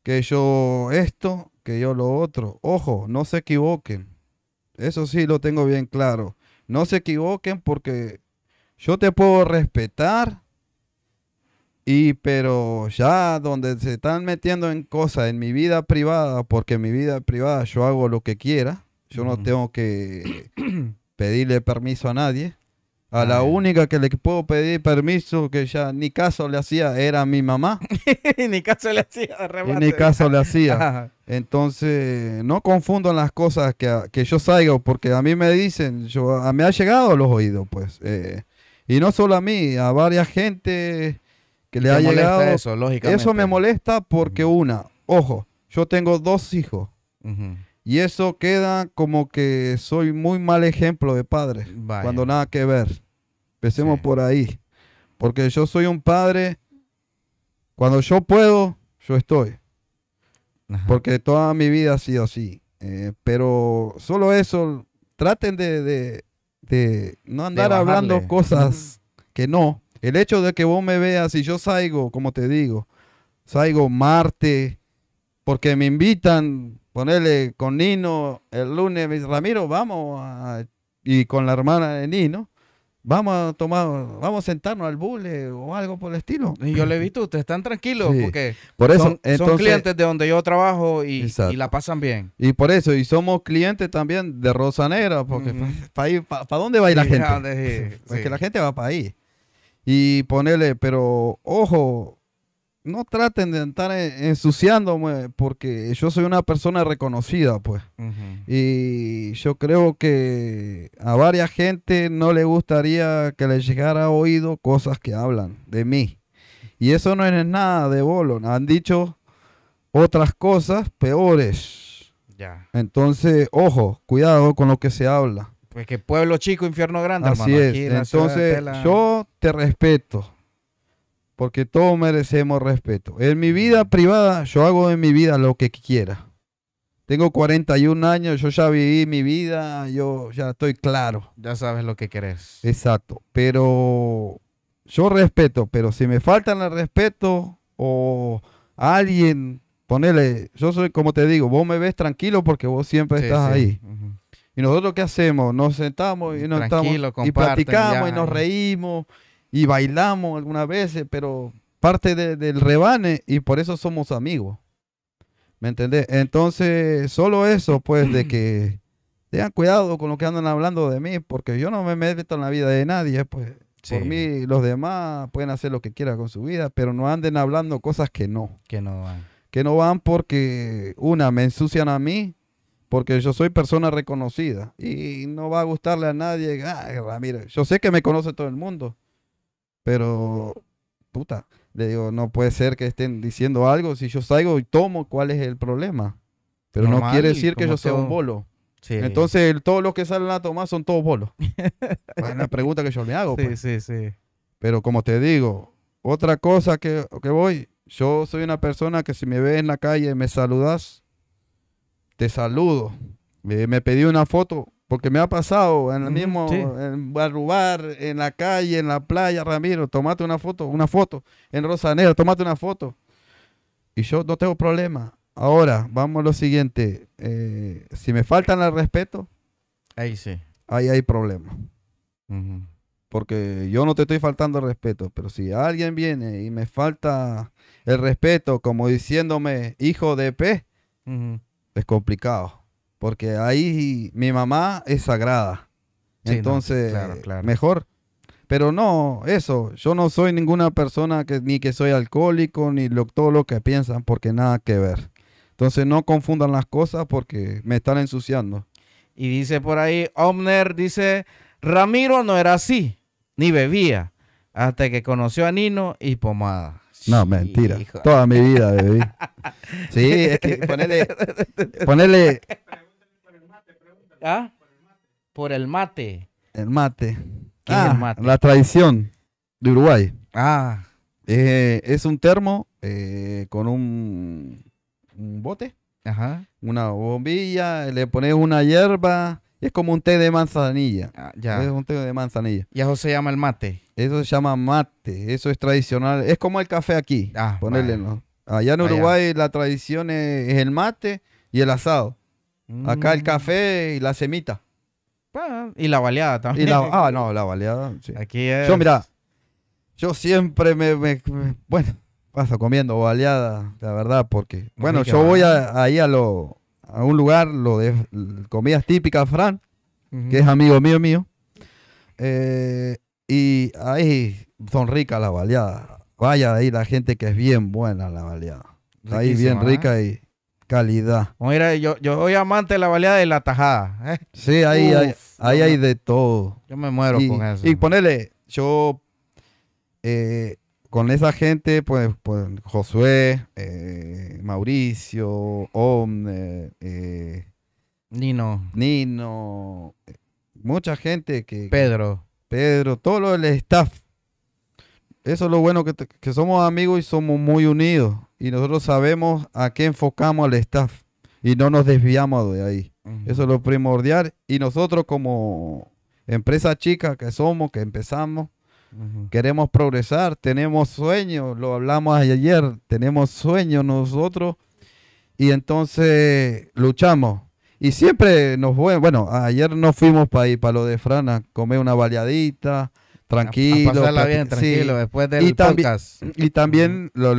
que yo esto, que yo lo otro. Ojo, no se equivoquen. Eso sí lo tengo bien claro. No se equivoquen porque yo te puedo respetar, y pero ya donde se están metiendo en cosas en mi vida privada, porque en mi vida privada yo hago lo que quiera, yo no tengo que pedirle permiso a nadie. A la única que le puedo pedir permiso, que ya ni caso le hacía, era mi mamá. ni caso le hacía, ni caso le hacía. Entonces, no confundo las cosas que, yo salgo, porque a mí me dicen, yo, me ha llegado a los oídos, pues. Eh, y no solo a mí, a varias gente que le ha llegado. Eso, Eso me molesta porque, una, ojo, yo tengo dos hijos. Y eso queda como que soy muy mal ejemplo de padre. Cuando nada que ver. Empecemos por ahí. Porque yo soy un padre. Cuando yo puedo, yo estoy. Porque toda mi vida ha sido así. Eh, pero solo eso, traten de, no andar hablando cosas que no. El hecho de que vos me veas y yo salgo, como te digo, salgo Marte, porque me invitan, ponerle con Nino el lunes, Ramiro, vamos, y con la hermana de Nino, vamos a tomar, vamos a sentarnos al bulle o algo por el estilo. Y yo le he visto, ustedes están tranquilos porque por eso, son, clientes de donde yo trabajo y, la pasan bien. Y por eso, y somos clientes también de Rosa Negra. porque ¿para dónde va la gente? porque la gente va para ahí. Y ponerle, pero ojo, no traten de estar eh, ensuciándome porque yo soy una persona reconocida, pues. Y yo creo que a varias gente no le gustaría que les llegara a oído cosas que hablan de mí. Y eso no es nada de bolo. Han dicho otras cosas peores. Ya. Entonces, ojo, cuidado con lo que se habla. Pues que pueblo chico, infierno grande, Así hermano. es. Entonces, yo te respeto porque todos merecemos respeto. En mi vida privada, yo hago en mi vida lo que quiera. Tengo 41 años, yo ya viví mi vida, yo ya estoy claro. Ya sabes lo que querés. Exacto, pero yo respeto, pero si me faltan el respeto o alguien, ponele, yo soy como te digo, vos me ves tranquilo porque vos siempre estás ahí. Y nosotros qué hacemos? Nos sentamos y nos estamos, y platicamos y nos reímos y bailamos algunas veces, pero parte del rebane y por eso somos amigos. ¿Me entendés? Entonces, solo eso, pues, de mm. que tengan cuidado con lo que andan hablando de mí, porque yo no me meto en la vida de nadie, pues. Por mí, los demás pueden hacer lo que quieran con su vida, pero no anden hablando cosas que no. Que no van. Que no van porque, una, me ensucian a mí, porque yo soy persona reconocida y no va a gustarle a nadie. mira yo sé que me conoce todo el mundo, pero, puta, le digo, no puede ser que estén diciendo algo. Si yo salgo y tomo, ¿cuál es el problema? Pero no quiere decir que yo sea un bolo. Entonces, todos los que salen a tomar son todos bolos. es la pregunta que yo le hago. Sí, pues. sí, sí. Pero como te digo, otra cosa que, que voy, yo soy una persona que si me ves en la calle, me saludas, te saludo. me pedí una foto, porque me ha pasado en el mismo, en en la calle, en la playa, Ramiro, tomate una foto, una foto, en Rosanero, tomate una foto. Y yo no tengo problema. Ahora, vamos a lo siguiente. Eh, si me faltan al respeto, ahí sí. Ahí hay problema. Porque yo no te estoy faltando el respeto, pero si alguien viene y me falta el respeto como diciéndome hijo de P, es complicado. Porque ahí mi mamá es sagrada. Entonces, mejor. Pero no, eso, yo no soy ninguna persona que ni que soy alcohólico, ni lo, todo lo que piensan, porque nada que ver. Entonces no confundan las cosas porque me están ensuciando. Y dice por ahí, Omner dice, Ramiro no era así, ni bebía, hasta que conoció a Nino y Pomada. No, mentira. Toda mi vida bebí. Sí, es que ponele, ponele ¿Ah? Por el mate. El mate. el ah, mate? La tradición de Uruguay. Ah. Eh, es un termo eh, con un, bote. Ajá. Una bombilla, le pones una hierba. Es como un té de manzanilla. Ah, ya. Es un té de manzanilla. Y eso se llama el mate. Eso se llama mate. Eso es tradicional. Es como el café aquí. Ah, ponerle, Allá en Uruguay la tradición es, el mate y el asado. Acá el mm. café y la semita. Ah, y la baleada también. ah, no, la baleada. Yo, mira, yo siempre me, Bueno, paso comiendo baleada, la verdad, porque. Bueno, yo voy ahí a, lo, a un lugar, lo de comidas típicas, Fran, que es amigo mío mío. Eh, y ahí son ricas las baleadas. Vaya ahí la gente que es bien buena la baleada. ahí bien rica ¿eh? y calidad. Oh, mira, yo, yo soy amante de la baleada de la tajada. ¿eh? Sí, ahí, hay, de todo. Yo me muero con eso. Y ponele, yo eh, con esa gente, pues, pues Josué, eh, Mauricio, Omne, Nino. Nino, mucha gente que... Pedro. Pedro, todo el staff eso es lo bueno que, somos amigos y somos muy unidos. Y nosotros sabemos a qué enfocamos al staff y no nos desviamos de ahí. Eso es lo primordial. Y nosotros como empresa chica que somos, que empezamos, queremos progresar, tenemos sueños, lo hablamos ayer, tenemos sueños nosotros y entonces luchamos. Y siempre nos bueno, ayer nos fuimos para ir para lo de Frana, comer una baleadita, tranquilo. tranquilo, después del y podcast. Y también los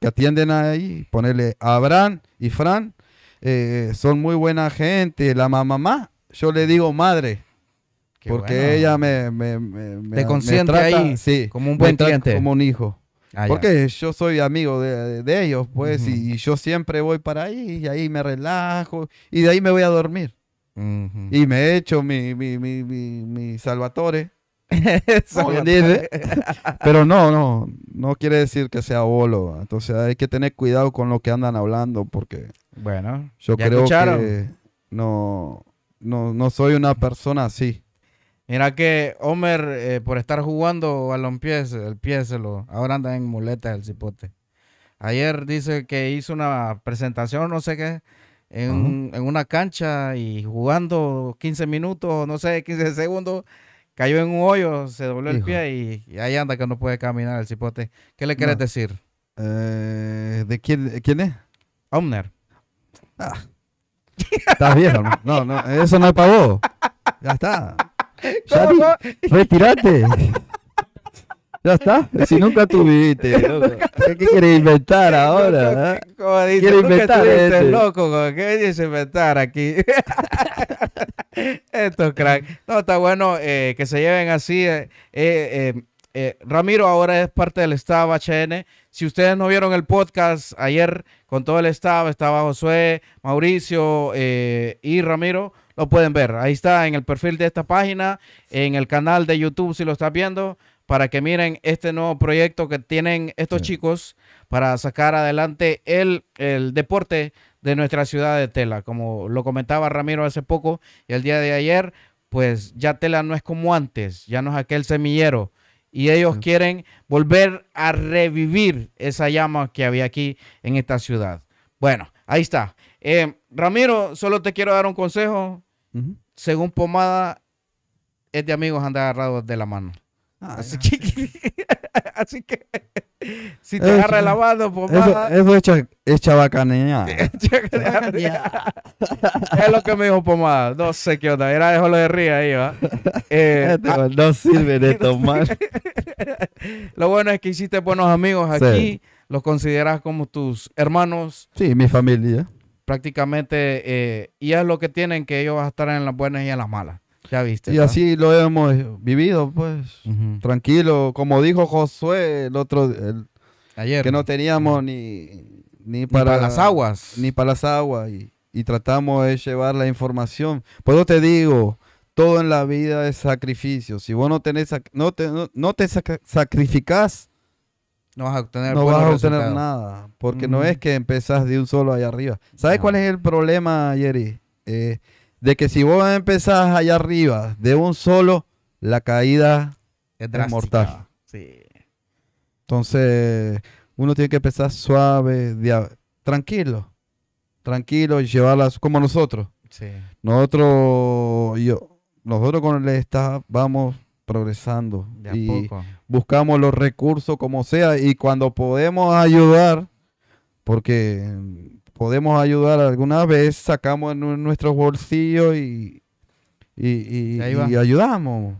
que atienden ahí, ponerle a Abraham y Fran, eh, son muy buena gente. La mamá, yo le digo madre. porque ella me, me, me, trata, ahí como un buen cliente. Como un hijo. Ah, porque yo soy amigo de, ellos, pues, y, yo siempre voy para ahí y ahí me relajo y de ahí me voy a dormir. Y me he hecho mi, mi, mi, mi, Salvatore. Pero no, no, no quiere decir que sea bolo. Entonces hay que tener cuidado con lo que andan hablando porque... Bueno, yo creo que no, no, soy una persona así. Mira que Homer, eh, por estar jugando pies, el pie se lo... Ahora anda en muletas el cipote. Ayer dice que hizo una presentación, no sé qué en, una cancha y jugando 15 minutos, no sé, 15 segundos, cayó en un hoyo, se dobló el pie y, ahí anda que no puede caminar el cipote. ¿Qué le quieres decir? Eh, ¿De quién, quién es? Omner. Ah. Estás bien, No, no, eso no es para Ya está. retirate. Ya está, si nunca tuviste, loco. ¿Qué, quieres inventar ahora? ¿eh? inventar tuviste, este. loco, ¿qué quieres inventar aquí? Esto, crack. No, está bueno eh, que se lleven así. Eh, eh, Ramiro ahora es parte del staff HN. Si ustedes no vieron el podcast ayer con todo el staff, estaba Josué, Mauricio y Ramiro, lo pueden ver. Ahí está en el perfil de esta página, en el canal de YouTube si lo estás viendo para que miren este nuevo proyecto que tienen estos chicos para sacar adelante el, deporte de nuestra ciudad de Tela. Como lo comentaba Ramiro hace poco y el día de ayer, pues ya Tela no es como antes, ya no es aquel semillero. Y ellos quieren volver a revivir esa llama que había aquí en esta ciudad. Bueno, ahí está. Eh, Ramiro, solo te quiero dar un consejo. Según Pomada, es de amigos andar agarrado de la mano así, que, así que si te agarra agarra lavado pomada. Pues eso, es, es es lo que me dijo pomada. No sé qué onda. Era dejo lo de ría ahí, ¿va? Este eh, ah. no sirve de tomar. lo bueno es que hiciste buenos amigos aquí. Los consideras como tus hermanos. Sí, mi familia. Prácticamente. Eh, y es lo que tienen, que ellos van a estar en las buenas y en las malas. Ya viste. Y así lo hemos vivido, pues. Tranquilo. Como dijo Josué el otro. día. Ayer. Que no teníamos ni, ni, para, las aguas. Ni para las aguas. Y, tratamos de llevar la información. Por eso te digo. Todo en la vida es sacrificio. Si vos no, tenés, no te, no, te sacrificás, no vas a obtener, no vas a obtener nada. Porque no es que empezás de un solo allá arriba. ¿Sabes cuál es el problema, Jerry? Eh, de que si vos empezás allá arriba de un solo, la caída es, mortal. Entonces, uno tiene que empezar suave, tranquilo, tranquilo y llevarlas como nosotros. Sí. Nosotros, yo, nosotros con el staff vamos progresando y buscamos los recursos como sea y cuando podemos ayudar, porque podemos ayudar alguna vez, sacamos en nuestros bolsillos y, y, ayudamos.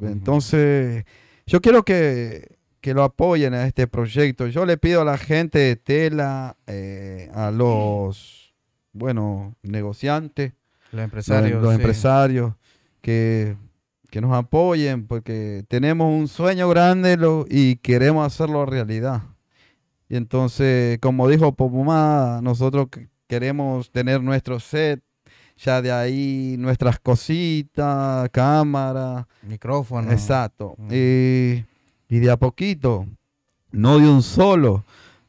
Entonces, yo quiero que, lo apoyen a este proyecto. Yo le pido a la gente de Tela, eh, a los, bueno, negociantes, los empresarios, los, empresarios que, que, nos apoyen porque tenemos un sueño grande y queremos hacerlo realidad. Y entonces, como dijo Popumá, nosotros queremos tener nuestro set, ya de ahí nuestras cositas, cámara. Micrófono. Exacto. Y, de a poquito, no de un solo,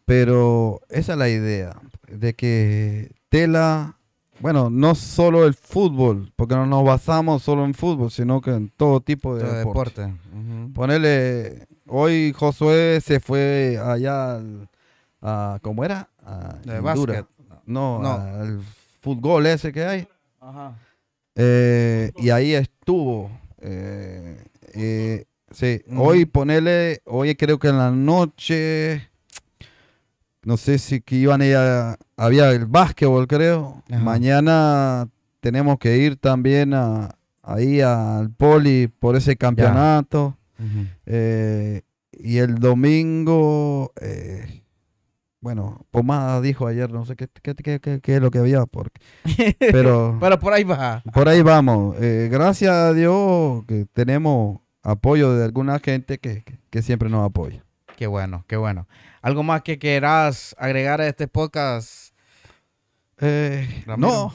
pero esa es la idea, de que Tela, bueno, no solo el fútbol, porque no nos basamos solo en fútbol, sino que en todo tipo de deporte. Ponerle Hoy Josué se fue allá al, a, ¿cómo era? No, al fútbol ese que hay. Eh, y ahí estuvo. Eh, eh, sí, hoy ponele, hoy creo que en la noche, no sé si que iban a, había el básquetbol creo. Mañana tenemos que ir también ahí al poli por ese campeonato. Eh, y el domingo, eh, bueno, Pomada dijo ayer, no sé qué, es lo que había, porque, pero, pero por ahí va. Por ahí vamos. Eh, gracias a Dios que tenemos apoyo de alguna gente que, siempre nos apoya. Qué bueno, qué bueno. ¿Algo más que quieras agregar a este podcast? no,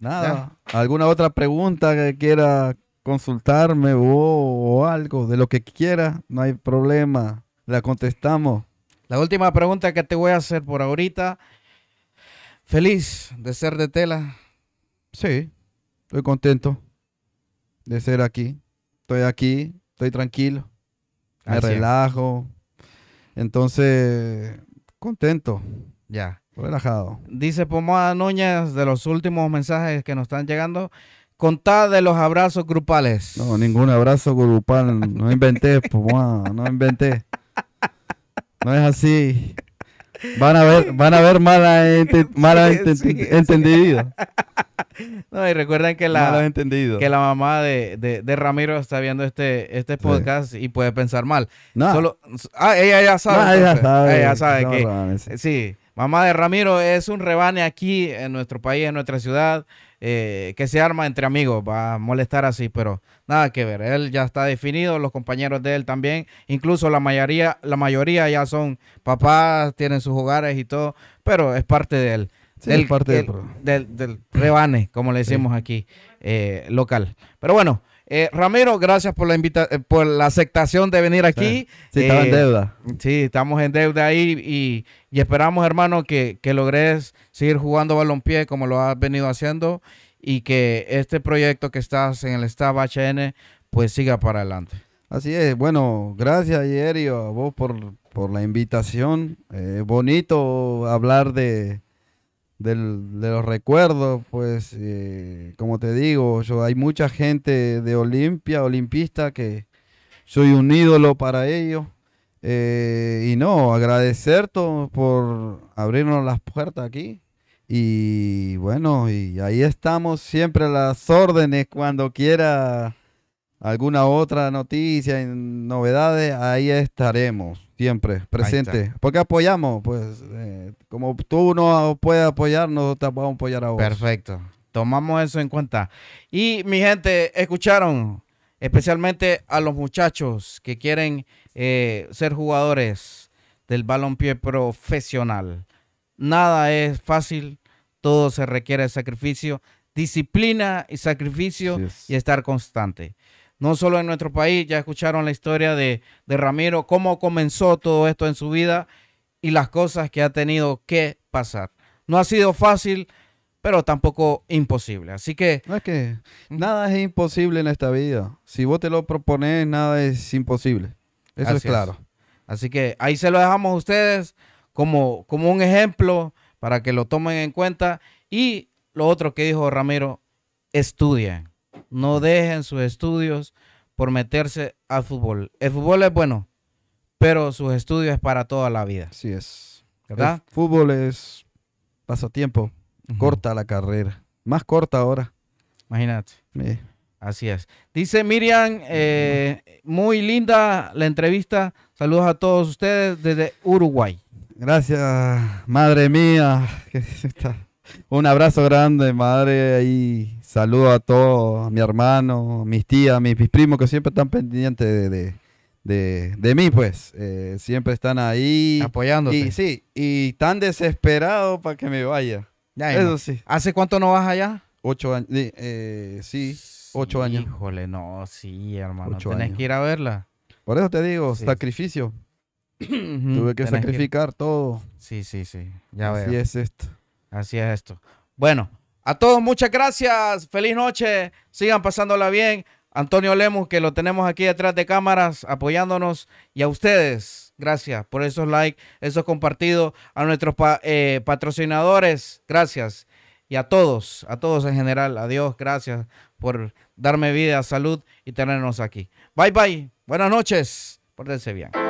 nada. ¿Alguna otra pregunta que quiera consultarme o, algo de lo que quiera, no hay problema, la contestamos. La última pregunta que te voy a hacer por ahorita. ¿Feliz de ser de tela? Sí, estoy contento de ser aquí. Estoy aquí, estoy tranquilo, me relajo. Entonces, contento. Ya. Relajado. Dice Pomada Núñez, de los últimos mensajes que nos están llegando, Contad de los abrazos grupales. No, ningún abrazo grupal. No inventé, pues, no inventé. No es así. Van a ver, van a ver mala, entendido. No, y recuerden que la, que la mamá de, Ramiro está viendo este, este podcast y puede pensar mal. No. ah, ella ya sabe. ella sabe. sabe que. sí. Mamá de Ramiro es un rebane aquí en nuestro país, en nuestra ciudad, eh, que se arma entre amigos. Va a molestar así, pero nada que ver. Él ya está definido, los compañeros de él también. Incluso la mayoría, la mayoría ya son papás, tienen sus hogares y todo, pero es parte de él. del, parte del, rebane, como le decimos aquí, eh, local. Pero bueno. Eh, Ramiro, gracias por la eh, por la aceptación de venir aquí. Sí, estamos en eh, deuda. Sí, estamos en deuda ahí y, esperamos, hermano, que, logres seguir jugando balompié como lo has venido haciendo y que este proyecto que estás en el Staff HN pues siga para adelante. Así es, bueno, gracias Yerio a vos por, la invitación. bonito hablar de, de los recuerdos, pues eh, como te digo, yo, hay mucha gente de Olimpia, olimpista, que soy un ídolo para ellos. Eh, y no, agradecerte por abrirnos las puertas aquí. Y bueno, y ahí estamos siempre a las órdenes cuando quiera alguna otra noticia, novedades, ahí estaremos siempre presentes. Porque apoyamos, pues eh, como tú no puedes apoyar, nosotros vamos a apoyar a vos. Perfecto, tomamos eso en cuenta. Y mi gente, escucharon especialmente a los muchachos que quieren eh, ser jugadores del balompié profesional. Nada es fácil, todo se requiere de sacrificio, disciplina y sacrificio y estar constante no solo en nuestro país, ya escucharon la historia de, Ramiro, cómo comenzó todo esto en su vida y las cosas que ha tenido que pasar. No ha sido fácil, pero tampoco imposible. Así que... No es que nada es imposible en esta vida. Si vos te lo propones, nada es imposible. Eso es claro. Así que ahí se lo dejamos a ustedes como, como un ejemplo para que lo tomen en cuenta. Y lo otro que dijo Ramiro, estudien. No dejen sus estudios por meterse al fútbol. El fútbol es bueno, pero sus estudios es para toda la vida. Así es. ¿Verdad? El fútbol es pasatiempo. Corta la carrera. Más corta ahora. Imagínate. Así es. Dice Miriam, eh, muy linda la entrevista. Saludos a todos ustedes desde Uruguay. Gracias, madre mía. Un abrazo grande, madre ahí Saludo a todos, a mi hermano, mis tías, mis, mis primos que siempre están pendientes de, mí, pues. Eh, siempre están ahí. Apoyándote. Y, sí, y tan desesperado para que me vaya. Ya, Eso sí. ¿Hace cuánto no vas allá? Ocho años. Eh, sí, ocho años. Híjole, no, sí, hermano. tienes Tenés que ir a verla. Por eso te digo, sacrificio. Tuve que sacrificar todo. Sí, sí, sí. Ya Así es esto. Así es esto. Bueno, a todos, muchas gracias. Feliz noche. Sigan pasándola bien. Antonio Lemos, que lo tenemos aquí detrás de cámaras, apoyándonos. Y a ustedes, gracias por esos likes, esos compartidos. A nuestros eh, patrocinadores, gracias. Y a todos, a todos en general, adiós, gracias por darme vida, salud y tenernos aquí. Bye bye. Buenas noches. Pórtense bien.